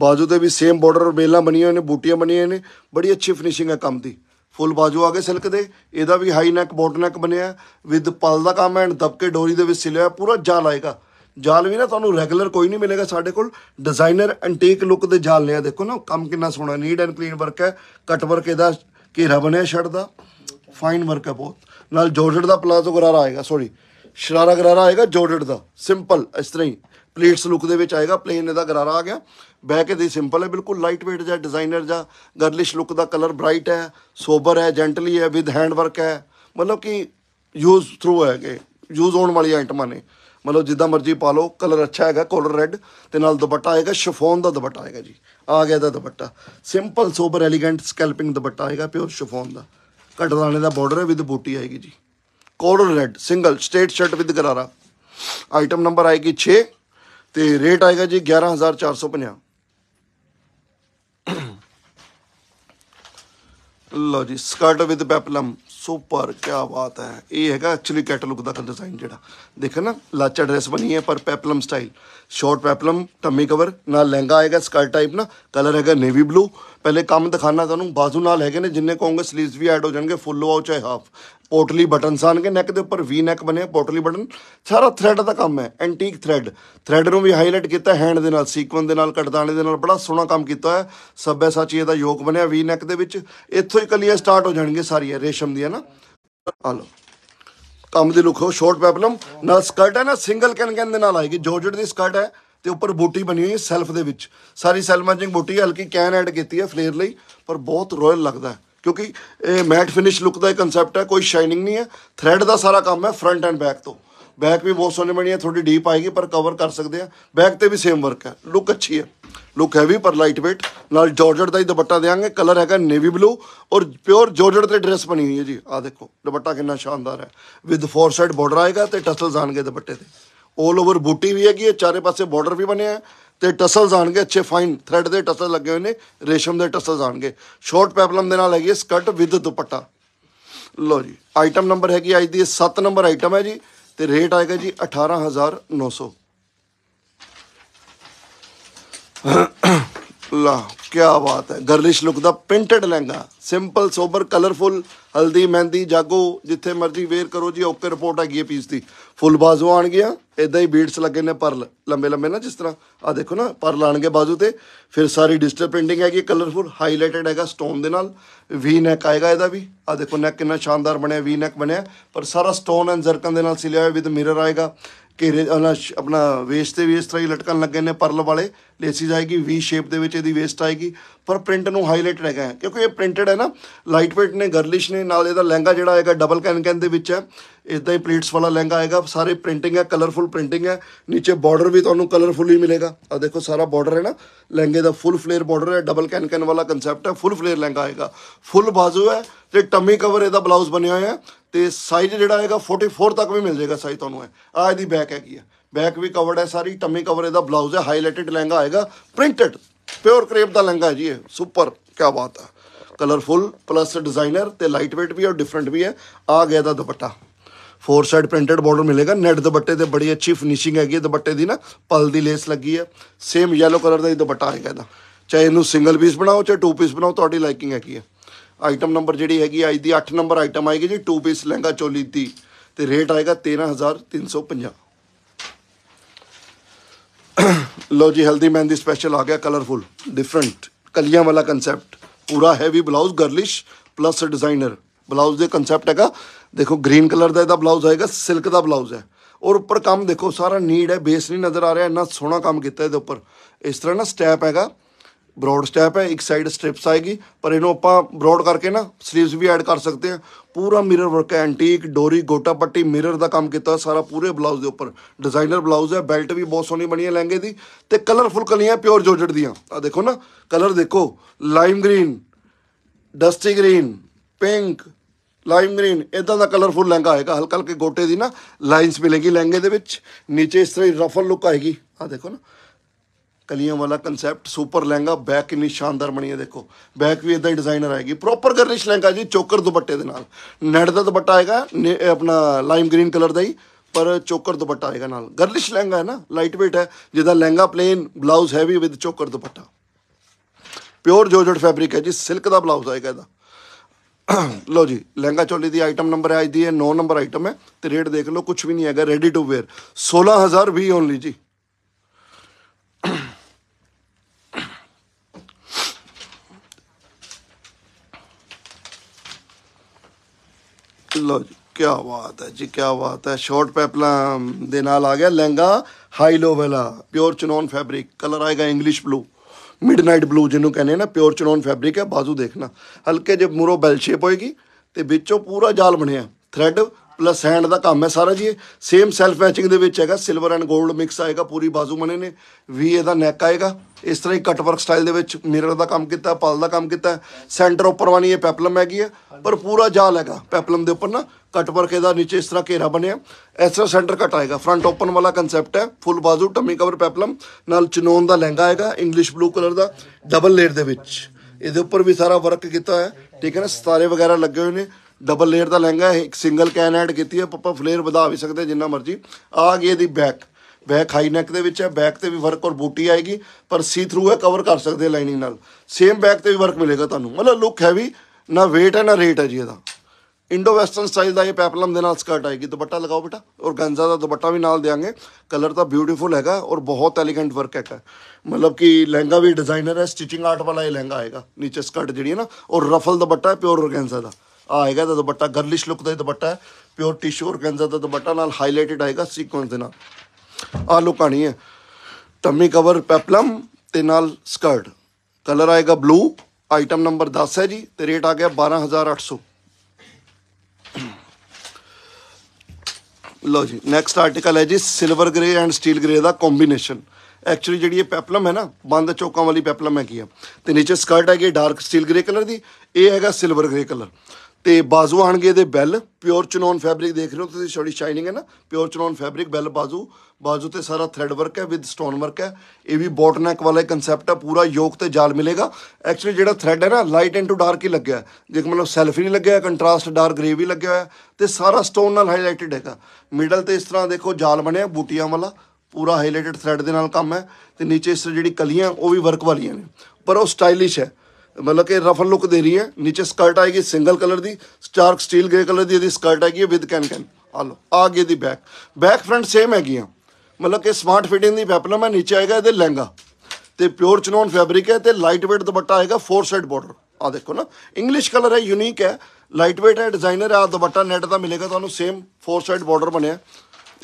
ਬਾਜੂ ਤੇ ਵੀ ਸੇਮ ਬਾਰਡਰ ਬੇਲਾਂ ਬਣੀਆਂ ਹੋਈਆਂ ਨੇ ਬੂਟੀਆਂ ਬਣੀਆਂ ਨੇ ਬੜੀ ਅੱਛੀ ਫਿਨਿਸ਼ਿੰਗ ਹੈ ਕੰਮ ਦੀ ਫੁੱਲ ਬਾਜੂ ਆ ਗਏ ਸਿਲਕ ਦੇ ਇਹਦਾ ਵੀ ਹਾਈ ਨੈਕ ਬੋਟ ਨੈਕ ਬਣਿਆ ਵਿਦ ਪਲ ਦਾ ਕੰਮ ਐਂਡ ਦਬਕੇ ਡੋਰੀ ਦੇ ਵਿੱਚ ਸਿਲਿਆ ਪੂਰਾ ਜਾਲ ਆਏਗਾ ਜਾਲ ਵੀ ਨਾ ਤੁਹਾਨੂੰ ਰੈਗੂਲਰ ਕੋਈ ਨਹੀਂ ਮਿਲੇਗਾ ਸਾਡੇ ਕੋਲ ਡਿਜ਼ਾਈਨਰ ਐਂਟੀਕ ਲੁੱਕ ਦੇ ਜਾਲ ਲਿਆ ਦੇਖੋ ਨਾ ਕੰਮ ਕਿੰਨਾ ਸੋਹਣਾ ਨੀਡ ਐਂਡ ਕਲੀਨ ਵਰਕ ਹੈ ਕਟ ਵਰਕ ਇਹਦਾ ਘੇਰਾ ਬਣਿਆ ਛੜਦਾ ਦਾ ਫਾਈਨ ਵਰਕ ਹੈ ਬਹੁਤ ਨਾਲ ਜੋਰਜਟ ਦਾ ਪਲਾਜ਼ੋ ਗਰਾਰਾ ਆਏਗਾ ਸੌਰੀ ਸ਼ਰਾਰਾ ਗਰਾਰਾ ਆਏਗਾ ਜੋਰਡਡ ਦਾ ਸਿੰਪਲ ਇਸ ਤਰ੍ਹਾਂ ਹੀ ਪਲੇਟਸ ਲੁੱਕ ਦੇ ਵਿੱਚ ਆਏਗਾ ਪਲੇਨ ਇਹਦਾ ਗਰਾਰਾ ਆ ਗਿਆ ਬੈਕ ਇਹਦੀ ਸਿੰਪਲ ਹੈ ਬਿਲਕੁਲ ਲਾਈਟ weight ਜਿਹਾ ਡਿਜ਼ਾਈਨਰ ਜਾਂ ਗਰਲਿਸ਼ ਲੁੱਕ ਦਾ ਕਲਰ ਬ੍ਰਾਈਟ ਹੈ ਸੋਬਰ ਹੈ ਜੈਂਟਲੀ ਹੈ ਵਿਦ ਹੈਂਡ ਵਰਕ ਹੈ ਮਤਲਬ ਕਿ ਯੂਜ਼ ਥਰੂ ਹੈ ਕਿ ਯੂਜ਼ ਹੋਣ ਵਾਲੀ ਆਈਟਮਾਂ ਨੇ ਮਤਲਬ ਜਿੱਦਾਂ ਮਰਜ਼ੀ ਪਾ ਲਓ ਕਲਰ ਅੱਛਾ ਹੈਗਾ ਕੋਲਰ ਰੈੱਡ ਤੇ ਨਾਲ ਦੁਪੱਟਾ ਆਏਗਾ ਸ਼ਿਫੋਨ ਦਾ ਦੁਪੱਟਾ ਆਏਗਾ ਜੀ ਆ ਗਿਆ ਦਾ dupatta simple sober elegant scalloping dupatta ਆਏਗਾ ਪਿਓਰ ਸ਼ਿਫੋਨ ਦਾ ਘਟਦਾਣੇ ਦਾ ਬਾਰਡਰ ਹੈ ਵਿਦ ਬੂਟੀ ਆਏਗੀ ਜੀ coral red single straight shirt with gharara item number ਆਏਗੀ 6 ਤੇ ਰੇਟ ਆਏਗਾ ਜੀ 11450 ਲੋ ਜੀ ਸਕਰਟ ਵਿਦ ਪੈਪਲਮ ਸੁਪਰ ਕੀ ਬਾਤ ਹੈ ਇਹ ਹੈਗਾ ਐਕਚੁਅਲੀ ਕੈਟਲੌਗ ਦਾ ਡਿਜ਼ਾਈਨ ਜਿਹੜਾ ਦੇਖੋ ਨਾ ਲਾਚ ਡਰੈਸ ਬਣੀ ਹੈ ਪਰ peplum style short peplum tummy cover ਨਾਲ ਲਹਿੰਗਾ ਆਏਗਾ ਸਕਰਟ ਟਾਈਪ ਨਾ ਕਲਰ ਹੈਗਾ ਨੇਵੀ ਬਲੂ ਪਹਿਲੇ ਕੰਮ ਦਿਖਾਣਾ ਤੁਹਾਨੂੰ ਬਾਜ਼ੂ ਨਾਲ ਹੈਗੇ ਨੇ ਜਿੰਨੇ ਕਹੋਗੇ ਸਲੀਵਸ ਵੀ ਐਡ ਹੋ ਜਾਣਗੇ ਫੁੱਲ ਆਊਟ ਚਾਹੇ ਹਾਫ ਪੋਰਟਲੀ ਬਟਨ ਸਨ ਕਿ ਨੈਕ ਦੇ ਉੱਪਰ ਵੀ ਨੈਕ ਬਣਿਆ ਪੋਰਟਲੀ ਬਟਨ ਸਾਰਾ ਥ੍ਰੈਡ ਦਾ ਕੰਮ ਹੈ ਐਂਟੀਕ ਥ੍ਰੈਡ ਥ੍ਰੈਡ ਨੂੰ ਵੀ ਹਾਈਲਾਈਟ ਕੀਤਾ ਹੈਂਡ ਦੇ ਨਾਲ ਸੀਕਵੈਂਸ ਦੇ ਨਾਲ ਕਟਦਾਣੇ ਦੇ ਨਾਲ ਬੜਾ ਸੋਹਣਾ ਕੰਮ ਕੀਤਾ ਹੈ ਸੱਬੇ ਸੱਚੀ ਇਹਦਾ ਯੋਗ ਬਣਿਆ ਵੀ ਨੈਕ ਦੇ ਵਿੱਚ ਇੱਥੋਂ ਹੀ ਕਲੀਆਂ ਸਟਾਰਟ ਹੋ ਜਾਣਗੇ ਸਾਰੀਆਂ ਰੇਸ਼ਮ ਦੀਆਂ ਨਾ ਆ ਲਓ ਕੰਮ ਦੇ ਲੁੱਕ ਸ਼ਾਰਟ ਪੈਪਲਮ ਨਾਲ ਸਕਰਟ ਹੈ ਨਾ ਸਿੰਗਲ ਕੈਨ ਕੈਨ ਦੇ ਨਾਲ ਆਏਗੀ ਜੋਰਜਟ ਦੀ ਸਕਰਟ ਹੈ ਤੇ ਉੱਪਰ ਬੂਟੀ ਬਣੀ ਹੋਈ ਹੈ ਸੈਲਫ ਦੇ ਵਿੱਚ ਸਾਰੀ ਸੈਲਮਾਂਜਿੰਗ ਬੂਟੀ ਹਲਕੀ ਕੈਨ ਐਡ ਕੀਤੀ ਹੈ ਫਲੇਅਰ ਲਈ ਪਰ ਬਹੁਤ ਰੋਇਲ ਲੱਗਦਾ ਹੈ ਕਿਉਂਕਿ ਇਹ ਮੈਟ ਫਿਨਿਸ਼ ਲੁੱਕ ਦਾ ਇੱਕ ਕਨਸੈਪਟ ਹੈ ਕੋਈ ਸ਼ਾਈਨਿੰਗ ਨਹੀਂ ਹੈ ਥ੍ਰੈਡ ਦਾ ਸਾਰਾ ਕੰਮ ਹੈ ਫਰੰਟ ਐਂਡ ਬੈਕ ਤੋਂ ਬੈਕ ਵੀ ਬਹੁਤ ਸੋਹਣੀ ਬਣੀ ਹੈ ਥੋੜੀ ਡੀਪ ਆਏਗੀ ਪਰ ਕਵਰ ਕਰ ਸਕਦੇ ਆ ਬੈਕ ਤੇ ਵੀ ਸੇਮ ਵਰਕ ਹੈ ਲੁੱਕ ਅੱਛੀ ਹੈ ਲੁੱਕ ਹੈਵੀ ਪਰ ਲਾਈਟ weight ਨਾਲ ਜਾਰਜਟ ਦਾ ਹੀ ਦੁਪੱਟਾ ਦੇਾਂਗੇ ਕਲਰ ਹੈਗਾ ਨੇਵੀ ਬਲੂ ਔਰ ਪਿਓਰ ਜਾਰਜਟ ਤੇ ਡਰੈਸ ਬਣੀ ਹੋਈ ਹੈ ਜੀ ਆ ਦੇਖੋ ਦੁਪੱਟਾ ਕਿੰਨਾ ਸ਼ਾਨਦਾਰ ਹੈ ਵਿਦ ਫੋਰ ਸਾਈਡ ਬਾਰਡਰ ਆਏਗਾ ਤੇ ਟਸਲ ਜਾਣਗੇ ਦੁਪੱਟੇ ਤੇ 올 ਓਵਰ ਬੂਟੀ ਵੀ ਹੈਗੀ ਹੈ ਚਾਰੇ ਪਾਸੇ ਬਾਰਡਰ ਵੀ ਬਣਿਆ ਹੈ ਤੇ ਟਸਲਸ ਆਣਗੇ ਅੱਛੇ ਫਾਈਨ ਥ੍ਰੈਡ ਦੇ ਟਸਲ ਲੱਗੇ ਹੋਏ ਨੇ ਰੇਸ਼ਮ ਦੇ ਟਸਲਸ ਆਣਗੇ ਸ਼ਾਰਟ ਪੈਪਲਮ ਦੇ ਨਾਲ ਹੈਗੀ ਸਕਰਟ ਵਿਦ ਦੁਪੱਟਾ ਲੋ ਜੀ ਆਈਟਮ ਨੰਬਰ ਹੈਗੀ ਅੱਜ ਦੀ 7 ਨੰਬਰ ਆਈਟਮ ਹੈ ਜੀ ਤੇ ਰੇਟ ਆਏਗਾ ਜੀ 18900 ਲਾ ਕੀ ਬਾਤ ਹੈ ਗਰਲਿਸ਼ ਲੁੱਕ ਦਾ printed lehenga simple sober colourful haldi mehndi ਜਾਗੋ ਜਿੱਥੇ ਮਰਜ਼ੀ ਵੇਅਰ ਕਰੋ ਜੀ ਓਕੇ ਰਿਪੋਰਟ ਹੈਗੀ ਹੈ ਪੀਸ ਦੀ ਫੁੱਲ ਬਾਜ਼ੂ ਆਣ ਗਿਆ ਇਦਾਂ ਹੀ ਬੀਟਸ ਲੱਗੇ ਨੇ ਪਰਲ ਲੰਬੇ ਲੰਬੇ ਨਾ ਜਿਸ ਤਰ੍ਹਾਂ ਆ ਦੇਖੋ ਨਾ ਪਰਲ ਲਾਣਗੇ ਬਾਜ਼ੂ ਤੇ ਫਿਰ ਸਾਰੀ ਡਿਜੀਟਲ ਪ੍ਰਿੰਟਿੰਗ ਹੈਗੀ ਕਲਰਫੁਲ ਹਾਈਲਾਈਟਡ ਹੈਗਾ ਸਟੋਨ ਦੇ ਨਾਲ ਵੀ ਨੈਕ ਆਏਗਾ ਇਹਦਾ ਵੀ ਆ ਦੇਖੋ ਨੈਕ ਕਿੰਨਾ ਸ਼ਾਨਦਾਰ ਬਣਿਆ ਵੀ ਨੈਕ ਬਣਿਆ ਪਰ ਸਾਰਾ ਸਟੋਨ ਐਂਡ ਜ਼ਰਕਨ ਦੇ ਨਾਲ ਸਿਲਿਆ ਹੋਇਆ ਵਿਦ ਮਿਰਰ ਆਏਗਾ ਘੇਰੇ ਉਹਨਾਂ ਆਪਣਾ ਵੇਸਟ ਤੇ ਵੀ ਇਸ ਤਰ੍ਹਾਂ ਹੀ ਲਟਕਣ ਲੱਗੇ ਨੇ ਪਰਲ ਵਾਲੇ ਲੇਸੀ ਜਾਏਗੀ ਵੀ ਸ਼ੇਪ ਦੇ ਵਿੱਚ ਇਹਦੀ ਵੇਸਟ ਆਏਗੀ ਪਰ ਪ੍ਰਿੰਟ ਨੂੰ ਹਾਈਲਾਈਟਡ ਹੈਗਾ ਕਿਉਂਕਿ ਇਹ ਪ੍ਰਿੰਟਡ ਹੈ ਨਾ ਲਾਈਟ weight ਨੇ ਗਰਲਿਸ਼ ਨੇ ਨਾਲ ਇਹਦਾ ਲਹਿੰਗਾ ਜਿਹੜਾ ਆਏਗਾ ਡਬਲ ਕੈਨ ਕੈਨ ਦੇ ਵਿੱਚ ਹੈ ਇਦਾਂ ਹੀ ਪਲੇਟਸ ਵਾਲਾ ਲਹਿੰਗਾ ਆਏਗਾ ਸਾਰੇ ਪ੍ਰਿੰਟਿੰਗ ਹੈ ਕਲਰਫੁਲ ਪ੍ਰਿੰਟਿੰਗ ਹੈ ਨੀਚੇ ਬਾਰਡਰ ਵੀ ਤੁਹਾਨੂੰ ਕਲਰਫੁਲ ਹੀ ਮਿਲੇਗਾ ਆ ਦੇਖੋ ਸਾਰਾ ਬਾਰਡਰ ਹੈ ਨਾ ਲਹਿੰਗੇ ਦਾ ਫੁੱਲ ਫਲੇਅਰ ਬਾਰਡਰ ਹੈ ਡਬਲ ਕੈਨ ਕੈਨ ਵਾਲਾ ਕਨਸੈਪਟ ਹੈ ਫੁੱਲ ਫਲੇਅਰ ਲਹਿੰਗਾ ਆਏਗਾ ਫੁੱਲ ਬਾਜ਼ੂ ਹੈ ਤੇ ਟਮੀ ਕਵਰ ਇਹਦਾ ਬਲਾਊਜ਼ ਬਣਿਆ ਹੋਇਆ ਹੈ ਤੇ ਸਾਈਜ਼ ਜਿਹੜਾ ਹੈਗਾ 44 ਤੱਕ ਵੀ ਮਿਲ ਜਾਏਗਾ ਸਾਈਜ਼ ਤੁਹਾਨੂੰ ਆ ਇਹਦੀ ਬੈਕ ਹੈਗੀ ਆ ਬੈਕ ਵੀ ਕਵਰਡ ਹੈ ਸਾਰੀ ਟੰਮੀ ਕਵਰ ਇਹਦਾ ਬਲਾਊਜ਼ ਹੈ ਹਾਈਲਾਈਟਡ ਲਹਿੰਗਾ ਆਏਗਾ ਪ੍ਰਿੰਟਡ ਪਿਓਰ ਕ੍ਰੇਪ ਦਾ ਲਹਿੰਗਾ ਜੀ ਇਹ ਸੁਪਰ ਕੀ ਬਾਤ ਆ ਕਲਰਫੁਲ ਪਲੱਸ ਡਿਜ਼ਾਈਨਰ ਤੇ ਲਾਈਟ weight ਵੀ ਹੈ ਔਰ ਡਿਫਰੈਂਟ ਵੀ ਹੈ ਆ ਗਿਆ ਦਾ dupatta four side printed border ਮਿਲੇਗਾ ਨੈਟ ਦੁਪੱਟੇ ਤੇ ਬੜੀ ਅੱਛੀ ਫਿਨਿਸ਼ਿੰਗ ਹੈਗੀ ਹੈ ਦੁਪੱਟੇ ਦੀ ਨਾ ਪਲ ਦੀ ਲੇਸ ਲੱਗੀ ਹੈ ਸੇਮ ਯੈਲੋ ਕਲਰ ਦਾ ਹੀ ਦੁਪੱਟਾ ਆਏਗਾ ਇਹਦਾ ਚਾਹੇ ਇਹਨੂੰ ਸਿੰਗਲ ਪੀਸ ਬਣਾਓ ਚਾਹੇ ਟੂ ਪੀਸ ਬਣਾਓ ਤੁਹਾਡੀ ਲਾਈਕਿੰਗ ਹੈਗੀ ਹੈ ਆਈਟਮ ਨੰਬਰ ਜਿਹੜੀ ਹੈਗੀ ਅੱਜ ਦੀ 8 ਨੰਬਰ ਆਈਟਮ ਆਏਗੀ ਜੀ 2 ਪੀਸ ਲਹਿੰਗਾ ਚੋਲੀ ਦੀ ਤੇ ਰੇਟ ਆਏਗਾ 13350 ਲੋ ਜੀ ਹਲਦੀ ਮਹਿੰਦੀ ਸਪੈਸ਼ਲ ਆ ਗਿਆ ਕਲਰਫੁਲ ਡਿਫਰੈਂਟ ਕਲੀਆਂ ਵਾਲਾ ਕਨਸੈਪਟ ਪੂਰਾ heavy blouse girlish plus designer blouse ਦੇ ਕਨਸੈਪਟ ਹੈਗਾ ਦੇਖੋ ਗ੍ਰੀਨ ਕਲਰ ਦਾ ਇਹਦਾ ਬਲਾਊਜ਼ ਆਏਗਾ ਸਿਲਕ ਦਾ ਬਲਾਊਜ਼ ਹੈ ਔਰ ਉੱਪਰ ਕੰਮ ਦੇਖੋ ਸਾਰਾ ਨੀਡ ਹੈ ਬੇਸ ਨਹੀਂ ਨਜ਼ਰ ਆ ਰਿਹਾ ਇੰਨਾ ਸੋਹਣਾ ਕੰਮ ਕੀਤਾ ਇਹਦੇ ਉੱਪਰ ਇਸ ਤਰ੍ਹਾਂ ਨਾ ਸਟੈਪ ਹੈਗਾ ਬ੍ਰੌਡ ਸਟੈਪ ਹੈ ਇੱਕ ਸਾਈਡ ਸਟ੍ਰਿਪਸ ਆਏਗੀ ਪਰ ਇਹਨੂੰ ਆਪਾਂ ਬ੍ਰੌਡ ਕਰਕੇ ਨਾ ਸਲੀਵਸ ਵੀ ਐਡ ਕਰ ਸਕਦੇ ਹਾਂ ਪੂਰਾ ਮਿਰਰ ਵਰਕ ਹੈ ਐਂਟੀਕ ਡੋਰੀ ਗੋਟਾ ਪੱਟੀ ਮਿਰਰ ਦਾ ਕੰਮ ਕੀਤਾ ਸਾਰਾ ਪੂਰੇ ਬਲਾਊਜ਼ ਦੇ ਉੱਪਰ ਡਿਜ਼ਾਈਨਰ ਬਲਾਊਜ਼ ਹੈ ਬੈਲਟ ਵੀ ਬਹੁਤ ਸੋਹਣੀ ਬਣੀ ਹੈ ਲਹਿੰਗੇ ਦੀ ਤੇ ਕਲਰਫੁਲ ਕਲੀਆਂ ਪਿਓਰ ਜੋਰਜਟ ਦੀਆਂ ਆ ਦੇਖੋ ਨਾ ਕਲਰ ਦੇਖੋ lime green dusty green pink lime green ਇਦਾਂ ਦਾ ਕਲਰਫੁਲ ਲਹਿੰਗਾ ਆਏਗਾ ਹਲਕਾ ਹਲਕੇ ਗੋਟੇ ਦੀ ਨਾ ਲਾਈਨਸ ਮਿਲੇਗੀ ਲਹਿੰਗੇ ਦੇ ਵਿੱਚ ਨੀਚੇ ਇਸ ਤਰ੍ਹਾਂ ਰਫਲ ਲੁੱਕ ਆਏਗੀ ਆ ਦੇਖੋ ਨਾ ਕਲੀਆਂ ਵਾਲਾ ਕਨਸੈਪਟ ਸੁਪਰ ਲਹਿੰਗਾ ਬੈਕ ਇਨੀ ਸ਼ਾਨਦਾਰ ਬਣੀ ਹੈ ਦੇਖੋ ਬੈਕ ਵੀ ਇਦਾਂ ਹੀ ਡਿਜ਼ਾਈਨਰ ਆਏਗੀ ਪ੍ਰੋਪਰ ਗਰਨਿਸ਼ ਲਹਿੰਗਾ ਜੀ ਚੋਕਰ ਦੁਪੱਟੇ ਦੇ ਨਾਲ ਨੈਟ ਦਾ ਦੁਪੱਟਾ ਆਏਗਾ ਆਪਣਾ ਲਾਈਮ ਗ੍ਰੀਨ ਕਲਰ ਦਾ ਹੀ ਪਰ ਚੋਕਰ ਦੁਪੱਟਾ ਆਏਗਾ ਨਾਲ ਗਰਨਿਸ਼ ਲਹਿੰਗਾ ਹੈ ਨਾ ਲਾਈਟ weight ਹੈ ਜਿਹਦਾ lehenga plain blouse heavy with choker dupatta pure georgette fabric ਹੈ ਜੀ ਸਿਲਕ ਦਾ ਬਲਾਊਜ਼ ਆਏਗਾ ਇਹਦਾ ਲੋ ਜੀ ਲਹਿੰਗਾ ਚੋਲੀ ਦੀ ਆਈਟਮ ਨੰਬਰ ਹੈ ਅੱਜ ਦੀ ਇਹ 9 ਨੰਬਰ ਆਈਟਮ ਹੈ ਤੇ ਰੇਟ ਦੇਖ ਲਓ ਕੁਝ ਵੀ ਨਹੀਂ ਹੈਗਾ ਰੈਡੀ ਟੂ ਵੇਅਰ 16000 ਵੀ ਓਨਲੀ ਜੀ ਲੋ ਜੀ ਕੀ ਬਾਤ ਹੈ ਜੀ ਕੀ ਬਾਤ ਹੈ ਸ਼ਾਰਟ ਪੈਪਲਾਂ ਦੇ ਨਾਲ ਆ ਗਿਆ ਲਹਿੰਗਾ ਹਾਈ ਲੋ ਵਾਲਾ ਪਿਓਰ ਚਨੋਨ ਫੈਬਰਿਕ ਕਲਰ ਆਏਗਾ ਇੰਗਲਿਸ਼ ਬਲੂ ਮਿਡਨਾਈਟ ਬਲੂ ਜਿਹਨੂੰ ਕਹਿੰਦੇ ਨਾ ਪਿਓਰ ਚਨੋਨ ਫੈਬਰਿਕ ਹੈ ਬਾਜ਼ੂ ਦੇਖਣਾ ਹਲਕੇ ਜਿਹੇ ਮੂਰੋ ਬੈਲ ਸ਼ੇਪ ਹੋਏਗੀ ਤੇ ਵਿੱਚੋਂ ਪੂਰਾ ਜਾਲ ਬਣਿਆ ਥ੍ਰੈਡ ਪਲੱਸ ਹੈਂਡ ਦਾ ਕੰਮ ਹੈ ਸਾਰਾ ਜੀ ਸੇਮ ਸੈਲਫ ਮੈਚਿੰਗ ਦੇ ਵਿੱਚ ਹੈਗਾ ਸਿਲਵਰ ਐਂਡ 골ਡ ਮਿਕਸ ਆਏਗਾ ਪੂਰੀ ਬਾਜ਼ੂ ਮਨੇ ਨੇ ਵੀ ਇਹਦਾ ਨੈਕ ਆਏਗਾ ਇਸ ਤਰ੍ਹਾਂ ਹੀ ਕਟਵਰਕ ਸਟਾਈਲ ਦੇ ਵਿੱਚ ਮਿਰਰ ਦਾ ਕੰਮ ਕੀਤਾ ਪਲ ਦਾ ਕੰਮ ਕੀਤਾ ਸੈਂਟਰ ਉੱਪਰ ਵਾਲੀ ਇਹ ਪੈਪਲਮ ਹੈਗੀ ਹੈ ਪਰ ਪੂਰਾ ਜਾਲ ਹੈਗਾ ਪੈਪਲਮ ਦੇ ਉੱਪਰ ਨਾ ਕਟਵਰਕ ਇਹਦਾ ਨੀਚੇ ਇਸ ਤਰ੍ਹਾਂ ਘੇਰਾ ਬਣਿਆ ਇਸ ਤਰ੍ਹਾਂ ਸੈਂਟਰ ਕਟ ਆਏਗਾ ਫਰੰਟ ਓਪਨ ਵਾਲਾ ਕਨਸੈਪਟ ਹੈ ਫੁੱਲ ਬਾਜ਼ੂ ਟਮੀ ਕਵਰ ਪੈਪਲਮ ਨਾਲ ਚਨੋਨ ਦਾ ਲਹਿੰਗਾ ਆਏਗਾ ਇੰਗਲਿਸ਼ ਬਲੂ ਕਲਰ ਦਾ ਡਬਲ ਲੇਅਰ ਦੇ ਵਿੱਚ ਇਹਦੇ ਉੱਪਰ ਵੀ ਸਾਰਾ ਵਰਕ ਕੀਤਾ ਹੈ ਠੀਕ ਹੈ ਨਾ ਸਤਾਰੇ ਵਗੈਰਾ ਲੱਗੇ ਹੋਏ ਨੇ ਡਬਲ ਲੇਅਰ ਦਾ ਲਹਿੰਗਾ ਹੈ ਇੱਕ ਸਿੰਗਲ ਕੈਨ ਐਡ ਕੀਤੀ ਹੈ ਪਪਾ ਫਲੇਅਰ ਵਧਾ ਵੀ ਸਕਦੇ ਜਿੰਨਾ ਮਰਜ਼ੀ ਆ ਗਈ ਇਹਦੀ ਬੈਕ ਬੈਕ ਹਾਈ ਨੈਕ ਦੇ ਵਿੱਚ ਹੈ ਬੈਕ ਤੇ ਵੀ ਵਰਕ ਔਰ ਬੂਟੀ ਆਏਗੀ ਪਰ ਸੀ ਥਰੂ ਹੈ ਕਵਰ ਕਰ ਸਕਦੇ ਲਾਈਨਿੰਗ ਨਾਲ ਸੇਮ ਬੈਕ ਤੇ ਵੀ ਵਰਕ ਮਿਲੇਗਾ ਤੁਹਾਨੂੰ ਮਤਲਬ ਲੁੱਕ ਹੈ ਵੀ ਨਾ weight ਹੈ ਨਾ ਰੇਟ ਹੈ ਜੀ ਇਹਦਾ ਇੰਡੋ ਵੈਸਟਰਨ ਸਟਾਈਲ ਦਾ ਇਹ ਪੈਪਲਮ ਦੇ ਨਾਲ ਸਕਰਟ ਆਏਗੀ ਦੁਪੱਟਾ ਲਗਾਓ ਬੇਟਾ ਔਰ ਗੰਜਾ ਦਾ ਦੁਪੱਟਾ ਵੀ ਨਾਲ ਦੇਾਂਗੇ ਕਲਰ ਤਾਂ ਬਿਊਟੀਫੁਲ ਹੈਗਾ ਔਰ ਬਹੁਤ ਐਲੀਗੈਂਟ ਵਰਕ ਹੈਗਾ ਮਤਲਬ ਕਿ ਲਹਿੰਗਾ ਵੀ ਡਿਜ਼ਾਈਨਰ ਹੈ ਸਟਿਚਿੰਗ ਆਰਟ ਵਾਲਾ ਇਹ ਲਹਿੰਗਾ ਆਏਗਾ ਨੀਚੇ ਸਕਰਟ ਜਿਹੜੀ ਹੈ ਨਾ ਔਰ ਰਫਲ ਦੁਪੱਟਾ ਹੈ ਪਿਓਰ ਔਰਗੈਂਜ਼ਾ ਦਾ ਆ ਹੈਗਾ ਦਾ ਦੁਪੱਟਾ ਗਰਲਿਸ਼ ਲੁੱਕ ਦਾ ਦੁਪੱਟਾ ਪਿਓਰ ਟਿਸ਼ੂ ਔਰਗੈਂਜ਼ਾ ਦਾ ਦੁਪੱਟਾ ਨਾਲ ਹਾਈਲਾਈਟਡ ਆਏਗਾ ਸੀਕੁਐਂਸ ਦੇ ਨਾਲ ਆ ਲੁਕਾਣੀ ਹੈ ਟੰਮੀ ਕਵਰ ਪੈਪਲਮ ਤੇ ਨਾਲ ਸਕਰਟ ਕਲਰ ਆਏਗਾ ਬਲੂ ਆਈਟਮ ਨੰਬਰ 10 ਹੈ ਜੀ ਤੇ ਰੇਟ ਆ ਗਿਆ 12800 ਲੋ ਜੀ ਨੈਕਸਟ ਆਰਟੀਕਲ ਹੈ ਜੀ silver grey and steel grey ਦਾ ਕੰਬੀਨੇਸ਼ਨ ਐਕਚੁਅਲੀ ਜਿਹੜੀ ਇਹ ਪੈਪਲਮ ਹੈ ਨਾ ਬੰਦ ਚੌਕਾਂ ਵਾਲੀ ਪੈਪਲਮ ਹੈਗੀ ਆ ਤੇ ਨੀਚੇ ਸਕਰਟ ਹੈਗੀ ਡਾਰਕ ਸਟੀਲ ਗ੍ਰੇ ਕਲਰ ਦੀ ਇਹ ਹੈਗਾ ਸਿਲਵਰ ਗ੍ਰੇ ਕਲਰ ਤੇ ਬਾਜ਼ੂ ਆਣਗੇ ਦੇ ਬੈਲ ਪਿਓਰ ਚਨੋਨ ਫੈਬਰਿਕ ਦੇਖ ਰਹੇ ਹੋ ਤੁਸੀਂ ਛੋੜੀ ਸ਼ਾਈਨਿੰਗ ਹੈ ਨਾ ਪਿਓਰ ਚਨੋਨ ਫੈਬਰਿਕ ਬੈਲ ਬਾਜ਼ੂ ਬਾਜ਼ੂ ਤੇ ਸਾਰਾ ਥ੍ਰੈਡ ਵਰਕ ਹੈ ਵਿਦ ਸਟੋਨ ਵਰਕ ਹੈ ਇਹ ਵੀ ਬੋਟ ਨੈਕ ਵਾਲਾ ਕਨਸੈਪਟ ਹੈ ਪੂਰਾ ਯੋਕ ਤੇ ਜਾਲ ਮਿਲੇਗਾ ਐਕਚੁਅਲੀ ਜਿਹੜਾ ਥ੍ਰੈਡ ਹੈ ਨਾ ਲਾਈਟ ਇਨਟੂ ਟੂ ਡਾਰਕ ਹੀ ਲੱਗਿਆ ਜੇ ਮਤਲਬ ਸੈਲਫ ਨਹੀਂ ਲੱਗਿਆ ਕੰਟਰਾਸਟ ਡਾਰਕ ਗ੍ਰੇ ਵੀ ਲੱਗਿਆ ਹੋਇਆ ਤੇ ਸਾਰਾ ਸਟੋਨ ਨਾਲ ਹਾਈਲਾਈਟਡ ਹੈਗਾ ਮਿਡਲ ਤੇ ਇਸ ਤਰ੍ਹਾਂ ਦੇਖੋ ਜਾਲ ਬਣਿਆ ਬੂਟੀਆਂ ਵਾਲਾ ਪੂਰਾ ਹਾਈਲਾਈਟਡ ਥ੍ਰੈਡ ਦੇ ਨਾਲ ਕੰਮ ਹੈ ਤੇ ਨੀਚੇ ਇਸ ਜਿਹੜੀ ਕਲੀਆਂ ਉਹ ਵੀ ਵਰਕ ਵਾਲੀਆਂ ਨੇ ਪਰ ਉਹ ਸਟਾਈਲਿਸ਼ ਹੈ ਮਤਲਬ ਕਿ ਰਫਲ ਲੁੱਕ ਦੇ ਰਹੀ ਹੈ ਨੀਚੇ ਸਕਰਟ ਆਏਗੀ ਸਿੰਗਲ ਕਲਰ ਦੀ ਸਟਾਰਕ ਸਟੀਲ ਗ੍ਰੇ ਕਲਰ ਦੀ ਇਹਦੀ ਸਕਰਟ ਹੈਗੀ ਵਿਦ ਕੈਨ ਕੈਨ ਆ ਲੋ ਆ ਗਈ ਦੀ ਬੈਕ ਬੈਕ ਫਰੰਟ ਸੇਮ ਹੈਗੀ ਆ ਮਤਲਬ ਕਿ ਸਮਾਰਟ ਫਿਟਿੰਗ ਦੀ ਪੈਪਲਮ ਹੈ ਨੀਚੇ ਆਏਗਾ ਇਹਦੇ ਲਹਿੰਗਾ ਤੇ ਪਿਓਰ ਚਨੌਨ ਫੈਬਰਿਕ ਹੈ ਤੇ ਲਾਈਟ weight ਦੁਪੱਟਾ ਆਏਗਾ 4 ਸਾਈਡ ਬਾਰਡਰ ਆ ਦੇਖੋ ਨਾ ਇੰਗਲਿਸ਼ ਕਲਰ ਹੈ ਯੂਨੀਕ ਹੈ ਲਾਈਟ weight ਹੈ ਡਿਜ਼ਾਈਨਰ ਹੈ ਆ ਦੁਪੱਟਾ ਨੈਟ ਦਾ ਮਿਲੇਗਾ ਤੁਹਾਨੂੰ ਸੇਮ 4 ਸਾਈਡ ਬਾਰਡਰ ਬਣਿਆ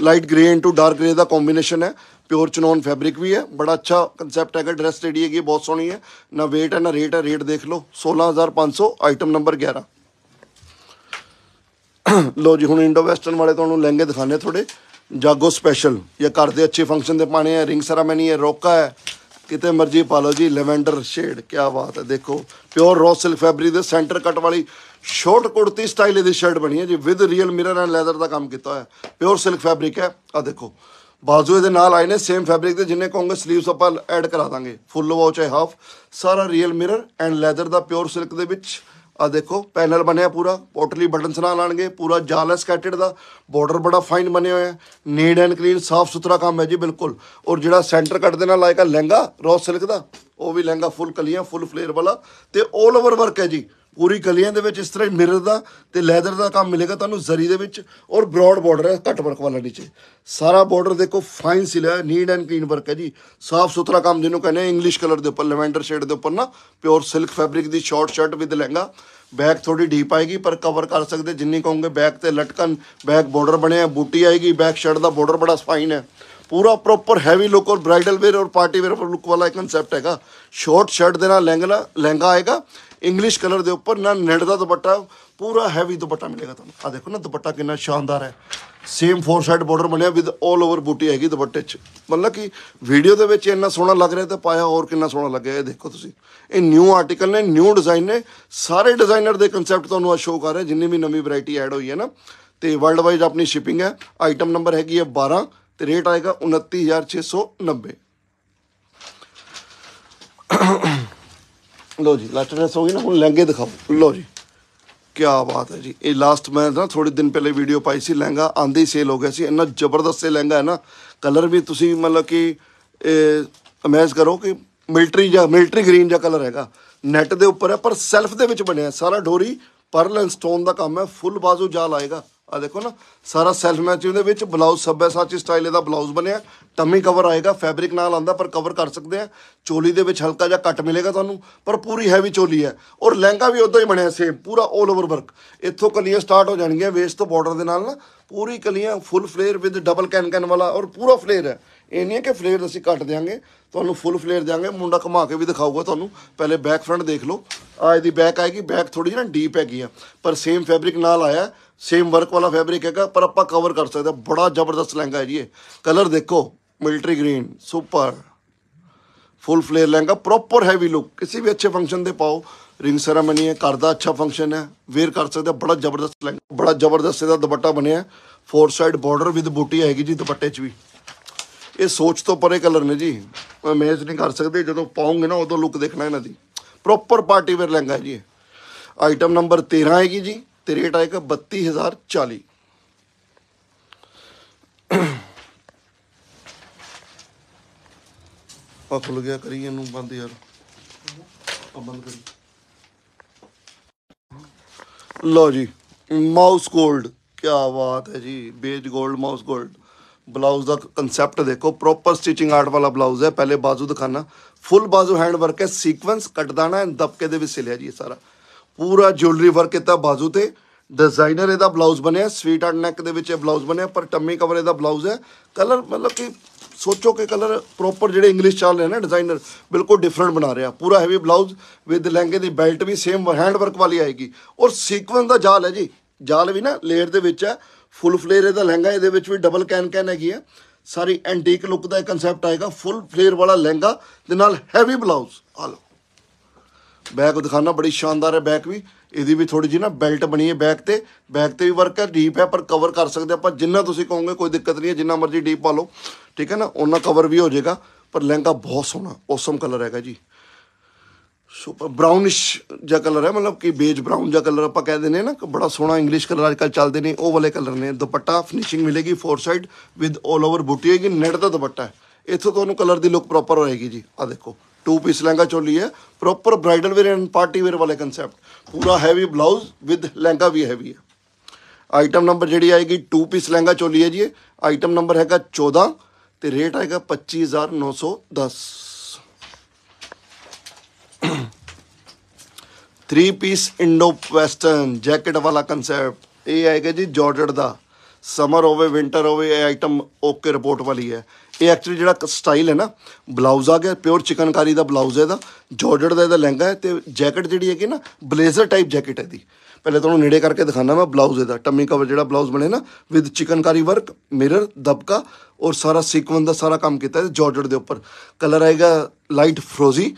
light grey into dark grey ਦਾ ਕੰਬੀਨੇਸ਼ਨ ਹੈ ਪਿਓਰ ਚਨੌਨ ਫੈਬਰਿਕ ਵੀ ਹੈ ਬੜਾ ਅੱਛਾ ਕਨਸੈਪਟ ਹੈਗਾ ਡਰੈਸ ਜਿਹੜੀ ਹੈਗੀ ਬਹੁਤ ਸੋਹਣੀ ਹੈ ਨਾ weight ਹੈ ਨਾ ਰੇਟ ਹੈ ਰੇਟ ਦੇਖ ਲਓ 16500 ਆਈਟਮ ਨੰਬਰ 11 ਲੋ ਜੀ ਹੁਣ ਇੰਡੋ ਵੈਸਟਰਨ ਵਾਲੇ ਤੁਹਾਨੂੰ ਲਹਿੰਗੇ ਦਿਖਾਣੇ ਥੋੜੇ ਜਾਗੋ ਸਪੈਸ਼ਲ ਇਹ ਕਰਦੇ ਅੱਛੇ ਫੰਕਸ਼ਨ ਦੇ ਪਾਣੇ ਆ ਰਿੰਗ ਮੈਨੀ ਹੈ ਰੋਕਾ ਹੈ ਕਿਤੇ ਮਰਜ਼ੀ ਪਾ ਲਓ ਜੀ ਲਵੈਂਡਰ ਸ਼ੇਡ ਕੀ ਬਾਤ ਹੈ ਦੇਖੋ ਪਿਓਰ ਰੌ ਸਿਲਕ ਫੈਬਰਿਕ ਦੇ ਸੈਂਟਰ ਕੱਟ ਵਾਲੀ ਸ਼ਾਰਟ ਕੁੜਤੀ ਸਟਾਈਲ ਦੀ ਸ਼ਰਟ ਬਣੀ ਹੈ ਜੀ with real mirror and leather ਦਾ ਕੰਮ ਕੀਤਾ ਹੋਇਆ ਪਿਓਰ ਸਿਲਕ ਫੈਬਰਿਕ ਹੈ ਆ ਦੇਖੋ ਬਾਜ਼ੂ ਇਹਦੇ ਨਾਲ ਆਏ ਨੇ ਸੇਮ ਫੈਬਰਿਕ ਦੇ ਜਿੰਨੇ ਕਹੋਗੇ ਸਲੀਵਸ ਆਪਾਂ ਐਡ ਕਰਾ ਦਾਂਗੇ ਫੁੱਲ ਵਾਚ ਹੈ ਹਾਫ ਸਾਰਾ ਰੀਅਲ ਮਿਰਰ ਐਂਡ ਲੈਦਰ ਦਾ ਪਿਓਰ ਸਿਲਕ ਦੇ ਵਿੱਚ ਆ ਦੇਖੋ ਪੈਨਲ ਬਣਿਆ ਪੂਰਾ ਪੋਟਲੀ ਬਟਨਸ ਨਾਲ ਆਣਗੇ ਪੂਰਾ ਜਾਲ ਹੈ ਸਕੈਟਡ ਦਾ ਬਾਰਡਰ ਬੜਾ ਫਾਈਨ ਬਣਿਆ ਹੋਇਆ ਹੈ ਨੀਡ ਐਂਡ ਕਲੀਨ ਸਾਫ ਸੁਥਰਾ ਕੰਮ ਹੈ ਜੀ ਬਿਲਕੁਲ ਔਰ ਜਿਹੜਾ ਸੈਂਟਰ ਕੱਟ ਦੇ ਨਾਲ ਲਾਇਕਾ ਲਹਿੰਗਾ ਰੋਸ ਸਿਲਕ ਦਾ ਉਹ ਵੀ ਲਹਿੰਗਾ ਫੁੱਲ ਕਲੀਆਂ ਫੁੱਲ ਫਲੇਅਰ ਵਾਲਾ ਤੇ 올 ਓਵਰ ਵਰਕ ਹੈ ਜੀ ਪੂਰੀ ਗਲੀਆਂ ਦੇ ਵਿੱਚ ਇਸ ਤਰ੍ਹਾਂ ਮਿਰਰ ਦਾ ਤੇ ਲੈਦਰ ਦਾ ਕੰਮ ਮਿਲੇਗਾ ਤੁਹਾਨੂੰ ਜ਼ਰੀ ਦੇ ਵਿੱਚ ਔਰ ਬ੍ਰੌਡ ਬਾਰਡਰ ਹੈ ਘੱਟ ਵਰਕ ਵਾਲਾ ਨੀਚੇ ਸਾਰਾ ਬਾਰਡਰ ਦੇਖੋ ਫਾਈਨ ਸਿਲ ਹੈ ਨੀਡ ਐਂਡ ਕਲੀਨ ਵਰਕ ਹੈ ਜੀ ਸਾਫ ਸੁਥਰਾ ਕੰਮ ਜਿਹਨੂੰ ਕਹਿੰਦੇ ਇੰਗਲਿਸ਼ ਕਲਰ ਦੇ ਉੱਪਰ ਲਵੈਂਡਰ ਸ਼ੇਡ ਦੇ ਉੱਪਰ ਨਾ ਪਿਓਰ ਸਿਲਕ ਫੈਬਰਿਕ ਦੀ short shirt with lehenga back ਥੋੜੀ ਡੀਪ ਆਏਗੀ ਪਰ ਕਵਰ ਕਰ ਸਕਦੇ ਜਿੰਨੀ ਕਹੋਗੇ ਬੈਕ ਤੇ ਲਟਕਣ ਬੈਕ ਬਾਰਡਰ ਬਣਿਆ ਬੂਟੀ ਆਏਗੀ ਬੈਕ ਸ਼ਰਟ ਦਾ ਬਾਰਡਰ ਬੜਾ ਫਾਈਨ ਹੈ ਪੂਰਾ ਪ੍ਰੋਪਰ ਹੈਵੀ ਲੁੱਕ ਔਰ ਬ੍ਰਾਈਡਲ ਵੇਅਰ ਔਰ ਪਾਰਟੀ ਵੇਅਰ ਲੁੱਕ ਵਾਲਾ ਇੱਕ ਕਨਸੈਪਟ ਹੈਗਾ ਸ਼ਾਰਟ ਸ਼ਰਟ ਦੇ ਨਾਲ ਲਹਿੰਗਾ ਲਹਿੰਗਾ ਆਏਗਾ ਇੰਗਲਿਸ਼ ਕਲਰ ਦੇ ਉੱਪਰ ਨਾ ਨੈਟ ਦਾ ਦੁਪੱਟਾ ਪੂਰਾ ਹੈਵੀ ਦੁਪੱਟਾ ਮਿਲੇਗਾ ਤੁਹਾਨੂੰ ਆ ਦੇਖੋ ਨਾ ਦੁਪੱਟਾ ਕਿੰਨਾ ਸ਼ਾਨਦਾਰ ਹੈ ਸੇਮ ਫੋਰ ਸਾਈਡ ਬਾਰਡਰ ਬਣਿਆ ਵਿਦ 올 ਓਵਰ ਬੂਟੀ ਹੈਗੀ ਦੁਪੱਟੇ 'ਚ ਮਤਲਬ ਕਿ ਵੀਡੀਓ ਦੇ ਵਿੱਚ ਇੰਨਾ ਸੋਹਣਾ ਲੱਗ ਰਿਹਾ ਤੇ ਪਾਇਆ ਹੋਰ ਕਿੰਨਾ ਸੋਹਣਾ ਲੱਗਿਆ ਇਹ ਦੇਖੋ ਤੁਸੀਂ ਇਹ ਨਿਊ ਆਰਟੀਕਲ ਨੇ ਨਿਊ ਡਿਜ਼ਾਈਨ ਨੇ ਸਾਰੇ ਡਿਜ਼ਾਈਨਰ ਦੇ ਕਨਸੈਪਟ ਤੁਹਾਨੂੰ ਆ ਸ਼ੋਅ ਕਰ ਰਿਹਾ ਜਿੰਨੀ ਵੀ ਨਵੀਂ ਵੈਰਾਈਟੀ ਐਡ ਹੋਈ ਹੈ ਨਾ ਤੇ ਵਰਲਡ ਵਾਈਡ ਆਪਣੀ ਸ਼ਿਪਿੰਗ ਹੈ ਆਈਟਮ ਨੰਬਰ ਹੈਗੀ ਹੈ 12 ਤੇ ਰੇਟ ਆਏਗਾ 29690 ਲੋ ਜੀ ਲਾਸਟ ਡਰੈਸ ਹੋ ਗਈ ਨਾ ਹੁਣ ਲਹਿੰਗੇ ਦਿਖਾਓ ਲੋ ਜੀ ਕੀ ਬਾਤ ਹੈ ਜੀ ਇਹ ਲਾਸਟ ਮੈਂ ਨਾ ਥੋੜੇ ਦਿਨ ਪਹਿਲੇ ਵੀਡੀਓ ਪਾਈ ਸੀ ਲਹਿੰਗਾ ਆਂਦੀ ਸੇਲ ਹੋ ਗਿਆ ਸੀ ਇੰਨਾ ਜ਼ਬਰਦਸਤ ਇਹ ਲਹਿੰਗਾ ਹੈ ਨਾ ਕਲਰ ਵੀ ਤੁਸੀਂ ਮਤਲਬ ਕਿ ਅਮੇਜ਼ ਕਰੋ ਕਿ ਮਿਲਟਰੀ ਜਾਂ ਮਿਲਟਰੀ ਗ੍ਰੀਨ ਜਾਂ ਕਲਰ ਹੈਗਾ ਨੈਟ ਦੇ ਉੱਪਰ ਹੈ ਪਰ ਸੈਲਫ ਦੇ ਵਿੱਚ ਬਣਿਆ ਸਾਰਾ ਢੋਰੀ ਪਰਲ ਐਂਡ ਸਟੋਨ ਦਾ ਕੰਮ ਹੈ ਫੁੱਲ ਬਾਜ਼ੂ ਜਾਲ ਆਏਗਾ ਆ ਦੇਖੋ ਨਾ ਸਾਰਾ ਸੈਲਫ ਮੈਚਿੰਗ ਦੇ ਵਿੱਚ ਬਲਾਊਜ਼ ਸੱਬੇ ਸਾਚੀ ਸਟਾਈਲ ਦਾ ਬਲਾਊਜ਼ ਬਣਿਆ ਟੰਮੀ ਕਵਰ ਆਏਗਾ ਫੈਬਰਿਕ ਨਾਲ ਆਂਦਾ ਪਰ ਕਵਰ ਕਰ ਸਕਦੇ ਆ ਚੋਲੀ ਦੇ ਵਿੱਚ ਹਲਕਾ ਜਿਹਾ ਕੱਟ ਮਿਲੇਗਾ ਤੁਹਾਨੂੰ ਪਰ ਪੂਰੀ ਹੈਵੀ ਚੋਲੀ ਹੈ ਔਰ ਲਹਿੰਗਾ ਵੀ ਉਦੋਂ ਹੀ ਬਣਿਆ ਸੇਮ ਪੂਰਾ 올 ਓਵਰ ਵਰਕ ਇੱਥੋਂ ਕਲੀਆਂ ਸਟਾਰਟ ਹੋ ਜਾਣਗੀਆਂ ਵੇਸਟ ਤੋਂ ਬਾਰਡਰ ਦੇ ਨਾਲ ਨਾ ਪੂਰੀ ਕਲੀਆਂ full flare with double can can ਵਾਲਾ ਔਰ ਪੂਰਾ ਫਲੇਅਰ ਹੈ ਇਹ ਨਹੀਂ ਕਿ ਫਲੇਅਰ ਅਸੀਂ ਕੱਟ ਦੇਾਂਗੇ ਤੁਹਾਨੂੰ ਫੁੱਲ ਫਲੇਅਰ ਦੇਾਂਗੇ ਮੁੰਡਾ ਘੁਮਾ ਕੇ ਵੀ ਦਿਖਾਊਗਾ ਤੁਹਾਨੂੰ ਪਹਿਲੇ ਬੈਕ ਫਰੰਟ ਦੇਖ ਲਓ ਆ ਇਹਦੀ ਬੈਕ ਆਏਗੀ ਬੈਕ ਥੋੜੀ ਜਿਹੀ ਨਾ ਡੀਪ ਹੈਗੀ ਆ ਪਰ ਸੇਮ ਫੈਬਰਿਕ ਨਾਲ ਆਇਆ ਸੇਮ ਵਰਕ ਵਾਲਾ ਫੈਬਰਿਕ ਹੈਗਾ ਪਰ ਆਪਾਂ ਕਵਰ ਕਰ ਸਕਦੇ ਬੜਾ ਜ਼ਬਰਦਸਤ ਲਹਿੰਗਾ ਹੈ ਜੀ ਇਹ ਕਲਰ ਦੇਖੋ military green super full flare lehenga proper heavy look ਕਿਸੇ ਵੀ ਅੱਛੇ ਫੰਕਸ਼ਨ ਤੇ ਪਾਓ ਰਿੰਗ ਸੈਰੇਮਨੀ ਹੈ ਕਰਦਾ ਦਾ ਅੱਛਾ ਫੰਕਸ਼ਨ ਹੈ ਵੇਅਰ ਕਰ ਸਕਦੇ ਬੜਾ ਜ਼ਬਰਦਸਤ ਲਹਿੰਗਾ ਬੜਾ ਜ਼ਬਰਦਸਤ ਇਹਦਾ ਦੁਪੱਟਾ ਬਣਿਆ ਫੋਰ ਸਾਈਡ ਬਾਰਡਰ ਵਿਦ ਬੂਟੀ ਹੈਗੀ ਜੀ ਦੁਪੱਟੇ 'ਚ ਵੀ ਇਹ ਸੋਚ ਤੋਂ ਪਰੇ ਕਲਰ ਨੇ ਜੀ ਮੈਂ ਨਹੀਂ ਕਰ ਸਕਦੇ ਜਦੋਂ ਪਾਉਂਗੇ ਨਾ ਉਦੋਂ ਲੁੱਕ ਦੇਖਣਾ ਇਹਨਾਂ ਦੀ ਪ੍ਰੋਪਰ ਪਾਰਟੀ ਵੇਅਰ ਲਹਿੰਗਾ ਜੀ ਆਈਟਮ ਨੰਬਰ 13 ਹੈਗੀ ਜੀ ਤੇ ਰੇਟ ਆਏਗਾ 32040 ਆ ਖੁੱਲ ਗਿਆ ਕਰੀ ਇਹਨੂੰ ਬੰਦ ਯਾਰ ਆ ਬੰਦ ਕਰੀ ਲਓ ਜੀ ਮਾਊਸ 골ਡ ਕੀ ਬਾਤ ਹੈ ਜੀ ਬੇਜ 골ਡ ਮਾਊਸ 골ਡ ਬਲਾਊਜ਼ ਦਾ ਕਨਸੈਪਟ ਦੇਖੋ ਪ੍ਰੋਪਰ ਸਟਿਚਿੰਗ ਆਰਟ ਵਾਲਾ ਬਲਾਊਜ਼ ਹੈ ਪਹਿਲੇ ਬਾਜ਼ੂ ਦਿਖਾਣਾ ਫੁੱਲ ਬਾਜ਼ੂ ਹੈਂਡ ਵਰਕ ਹੈ ਸੀਕੁਐਂਸ ਕੱਟਦਾਣਾ ਦਾਣਾ ਦਬਕੇ ਦੇ ਵਿੱਚ ਸਿਲਿਆ ਜੀ ਇਹ ਸਾਰਾ ਪੂਰਾ ਜੁਐਲਰੀ ਵਰਕ ਕੀਤਾ ਬਾਜ਼ੂ ਤੇ ਡਿਜ਼ਾਈਨਰ ਇਹਦਾ ਬਲਾਊਜ਼ ਬਣਿਆ ਸਵੀਟ ਹਾਰਟ ਨੈਕ ਦੇ ਵਿੱਚ ਇਹ ਬਲਾਊਜ਼ ਬਣਿਆ ਪਰ ਟੰਮੀ ਕਵਰ ਇਹਦਾ ਬਲਾਊਜ਼ ਹੈ ਕਲਰ ਮਤਲਬ ਕਿ ਸੋਚੋ ਕਿ ਕਲਰ ਪ੍ਰੋਪਰ ਜਿਹੜੇ ਇੰਗਲਿਸ਼ ਚੱਲ ਰਹੇ ਨਾ ਡਿਜ਼ਾਈਨਰ ਬਿਲਕੁਲ ਡਿਫਰੈਂਟ ਬਣਾ ਰਿਹਾ ਪੂਰਾ ਹੈਵੀ ਬਲਾਊਜ਼ ਵਿਦ ਲਹਿੰਗੇ ਦੀ ਬੈਲਟ ਵੀ ਸੇਮ ਹੈਂਡ ਵਰਕ ਵਾਲੀ ਆਏਗੀ ਔਰ ਸੀਕਵੈਂਸ ਦਾ ਜਾਲ ਹੈ ਜੀ ਜਾਲ ਵੀ ਨਾ ਲੇਅਰ ਦੇ ਵਿੱਚ ਹੈ ਫੁੱਲ ਫਲੇਅਰ ਇਹਦਾ ਲਹਿੰਗਾ ਇਹਦੇ ਵਿੱਚ ਵੀ ਡਬਲ ਕੈਨ ਕੈਨ ਹੈਗੀ ਹੈ ਸਾਰੀ ਐਂਟੀਕ ਲੁੱਕ ਦਾ ਕਨਸੈਪਟ ਆਏਗਾ ਫੁੱਲ ਫਲੇਅਰ ਵਾਲਾ ਲਹਿੰਗਾ ਦੇ ਨਾਲ ਹੈਵੀ ਬਲਾਊਜ਼ ਆ ਬੈਕ ਦਿਖਾਣਾ ਬੜੀ ਸ਼ਾਨਦਾਰ ਹੈ ਬੈਕ ਵੀ ਇਹਦੀ ਵੀ ਥੋੜੀ ਜੀ ਨਾ ਬੈਲਟ ਬਣੀ ਹੈ ਬੈਕ ਤੇ ਬੈਕ ਤੇ ਵੀ ਵਰਕ ਹੈ ਡੀਪ ਹੈ ਪਰ ਕਵਰ ਕਰ ਸਕਦੇ ਆਪਾਂ ਜਿੰਨਾ ਤੁਸੀਂ ਕਹੋਗੇ ਕੋਈ ਦਿੱਕਤ ਨਹੀਂ ਹੈ ਜਿੰਨਾ ਮਰਜ਼ੀ ਡੀਪ ਪਾ ਲਓ ਠੀਕ ਹੈ ਨਾ ਉਹਨਾਂ ਕਵਰ ਵੀ ਹੋ ਜਾਏਗਾ ਪਰ ਲਹਿੰਗਾ ਬਹੁਤ ਸੋਹਣਾ ਔਸਮ ਕਲਰ ਹੈਗਾ ਜੀ ਸੁਪਰ ਬ੍ਰਾਊਨਿਸ਼ ਜਿਹਾ ਕਲਰ ਹੈ ਮਤਲਬ ਕਿ ਬੇਜ ਬ੍ਰਾਊਨ ਜਿਹਾ ਕਲਰ ਆਪਾਂ ਕਹਿ ਦਿੰਦੇ ਨੇ ਨਾ ਬੜਾ ਸੋਹਣਾ ਇੰਗਲਿਸ਼ ਕਲਰ ਅੱਜਕੱਲ ਚੱਲਦੇ ਨੇ ਉਹ ਵਾਲੇ ਕਲਰ ਨੇ ਦੁਪੱਟਾ ਫਿਨਿਸ਼ਿੰਗ ਮਿਲੇਗੀ ਫੋਰ ਸਾਈਡ ਵਿਦ 올 ਓਵਰ ਬੂਟੀ ਹੈਗੀ ਨੈਟ ਦਾ ਦੁਪੱਟਾ ਹੈ ਇੱਥੋਂ ਤੁਹਾਨੂੰ ਕਲਰ ਦੀ ਲੁੱਕ ਪ੍ਰੋਪਰ ਹੋਏਗੀ ਜੀ ਆ ਦੇਖੋ ਟੂ ਪੀਸ ਲਹਿੰਗਾ ਚੋਲੀ ਹੈ proper bridal wear and party wear ਵਾਲੇ ਕਨਸੈਪਟ ਪੂਰਾ ਹੈਵੀ ਬਲਾਊਜ਼ ਵਿਦ ਲਹਿੰਗਾ ਵੀ ਹੈਵੀ ਹੈ ਆਈਟਮ ਨੰਬਰ ਜਿਹੜੀ ਆਏਗੀ 2 ਪੀਸ ਲਹਿੰਗਾ ਚੋਲੀ ਹੈ ਜੀ ਆਈਟਮ ਨੰਬਰ ਹੈਗਾ 14 ਤੇ ਰੇਟ ਹੈਗਾ 25910 3 ਪੀਸ ਇੰਡੋ ਵੈਸਟਰਨ ਜੈਕਟ ਵਾਲਾ ਕਨਸੈਪਟ ਇਹ ਆਏਗਾ ਜੀ ਜਾਰਜਟ ਦਾ ਸਮਰ ਹੋਵੇ ਵਿంటర్ ਹੋਵੇ ਇਹ ਆਈਟਮ ਓਕੇ ਰਿਪੋਰਟ ਵਾਲੀ ਹੈ ਇਹ ਐਕਚੁਅਲੀ ਜਿਹੜਾ ਸਟਾਈਲ ਹੈ ਨਾ ਬਲਾਊਜ਼ ਆ ਗਿਆ ਪਿਓਰ ਚਿਕਨਕਾਰੀ ਦਾ ਬਲਾਊਜ਼ ਹੈ ਦਾ ਜਾਰਜਟ ਦਾ ਇਹਦਾ ਲਹਿੰਗਾ ਹੈ ਤੇ ਜੈਕਟ ਜਿਹੜੀ ਹੈਗੀ ਨਾ ਬਲੇਜ਼ਰ ਟਾਈਪ ਜੈਕਟ ਹੈ ਦੀ ਪਹਿਲੇ ਤੁਹਾਨੂੰ ਨੇੜੇ ਕਰਕੇ ਦਿਖਾਣਾ ਮੈਂ ਬਲਾਊਜ਼ ਇਹਦਾ ਟੰਮੀ ਕਵਰ ਜਿਹੜਾ ਬਲਾਊਜ਼ ਬਣੇ ਨਾ ਵਿਦ ਚਿਕਨਕਾਰੀ ਵਰਕ ਮਿਰਰ ਦਬਕਾ ਔਰ ਸਾਰਾ ਸੀਕਵੈਂਸ ਦਾ ਸਾਰਾ ਕੰਮ ਕੀਤਾ ਹੈ ਜਾਰਜਟ ਦੇ ਉੱਪਰ ਕਲਰ ਆਏਗਾ ਲਾਈਟ ਫਰੋਜ਼ੀ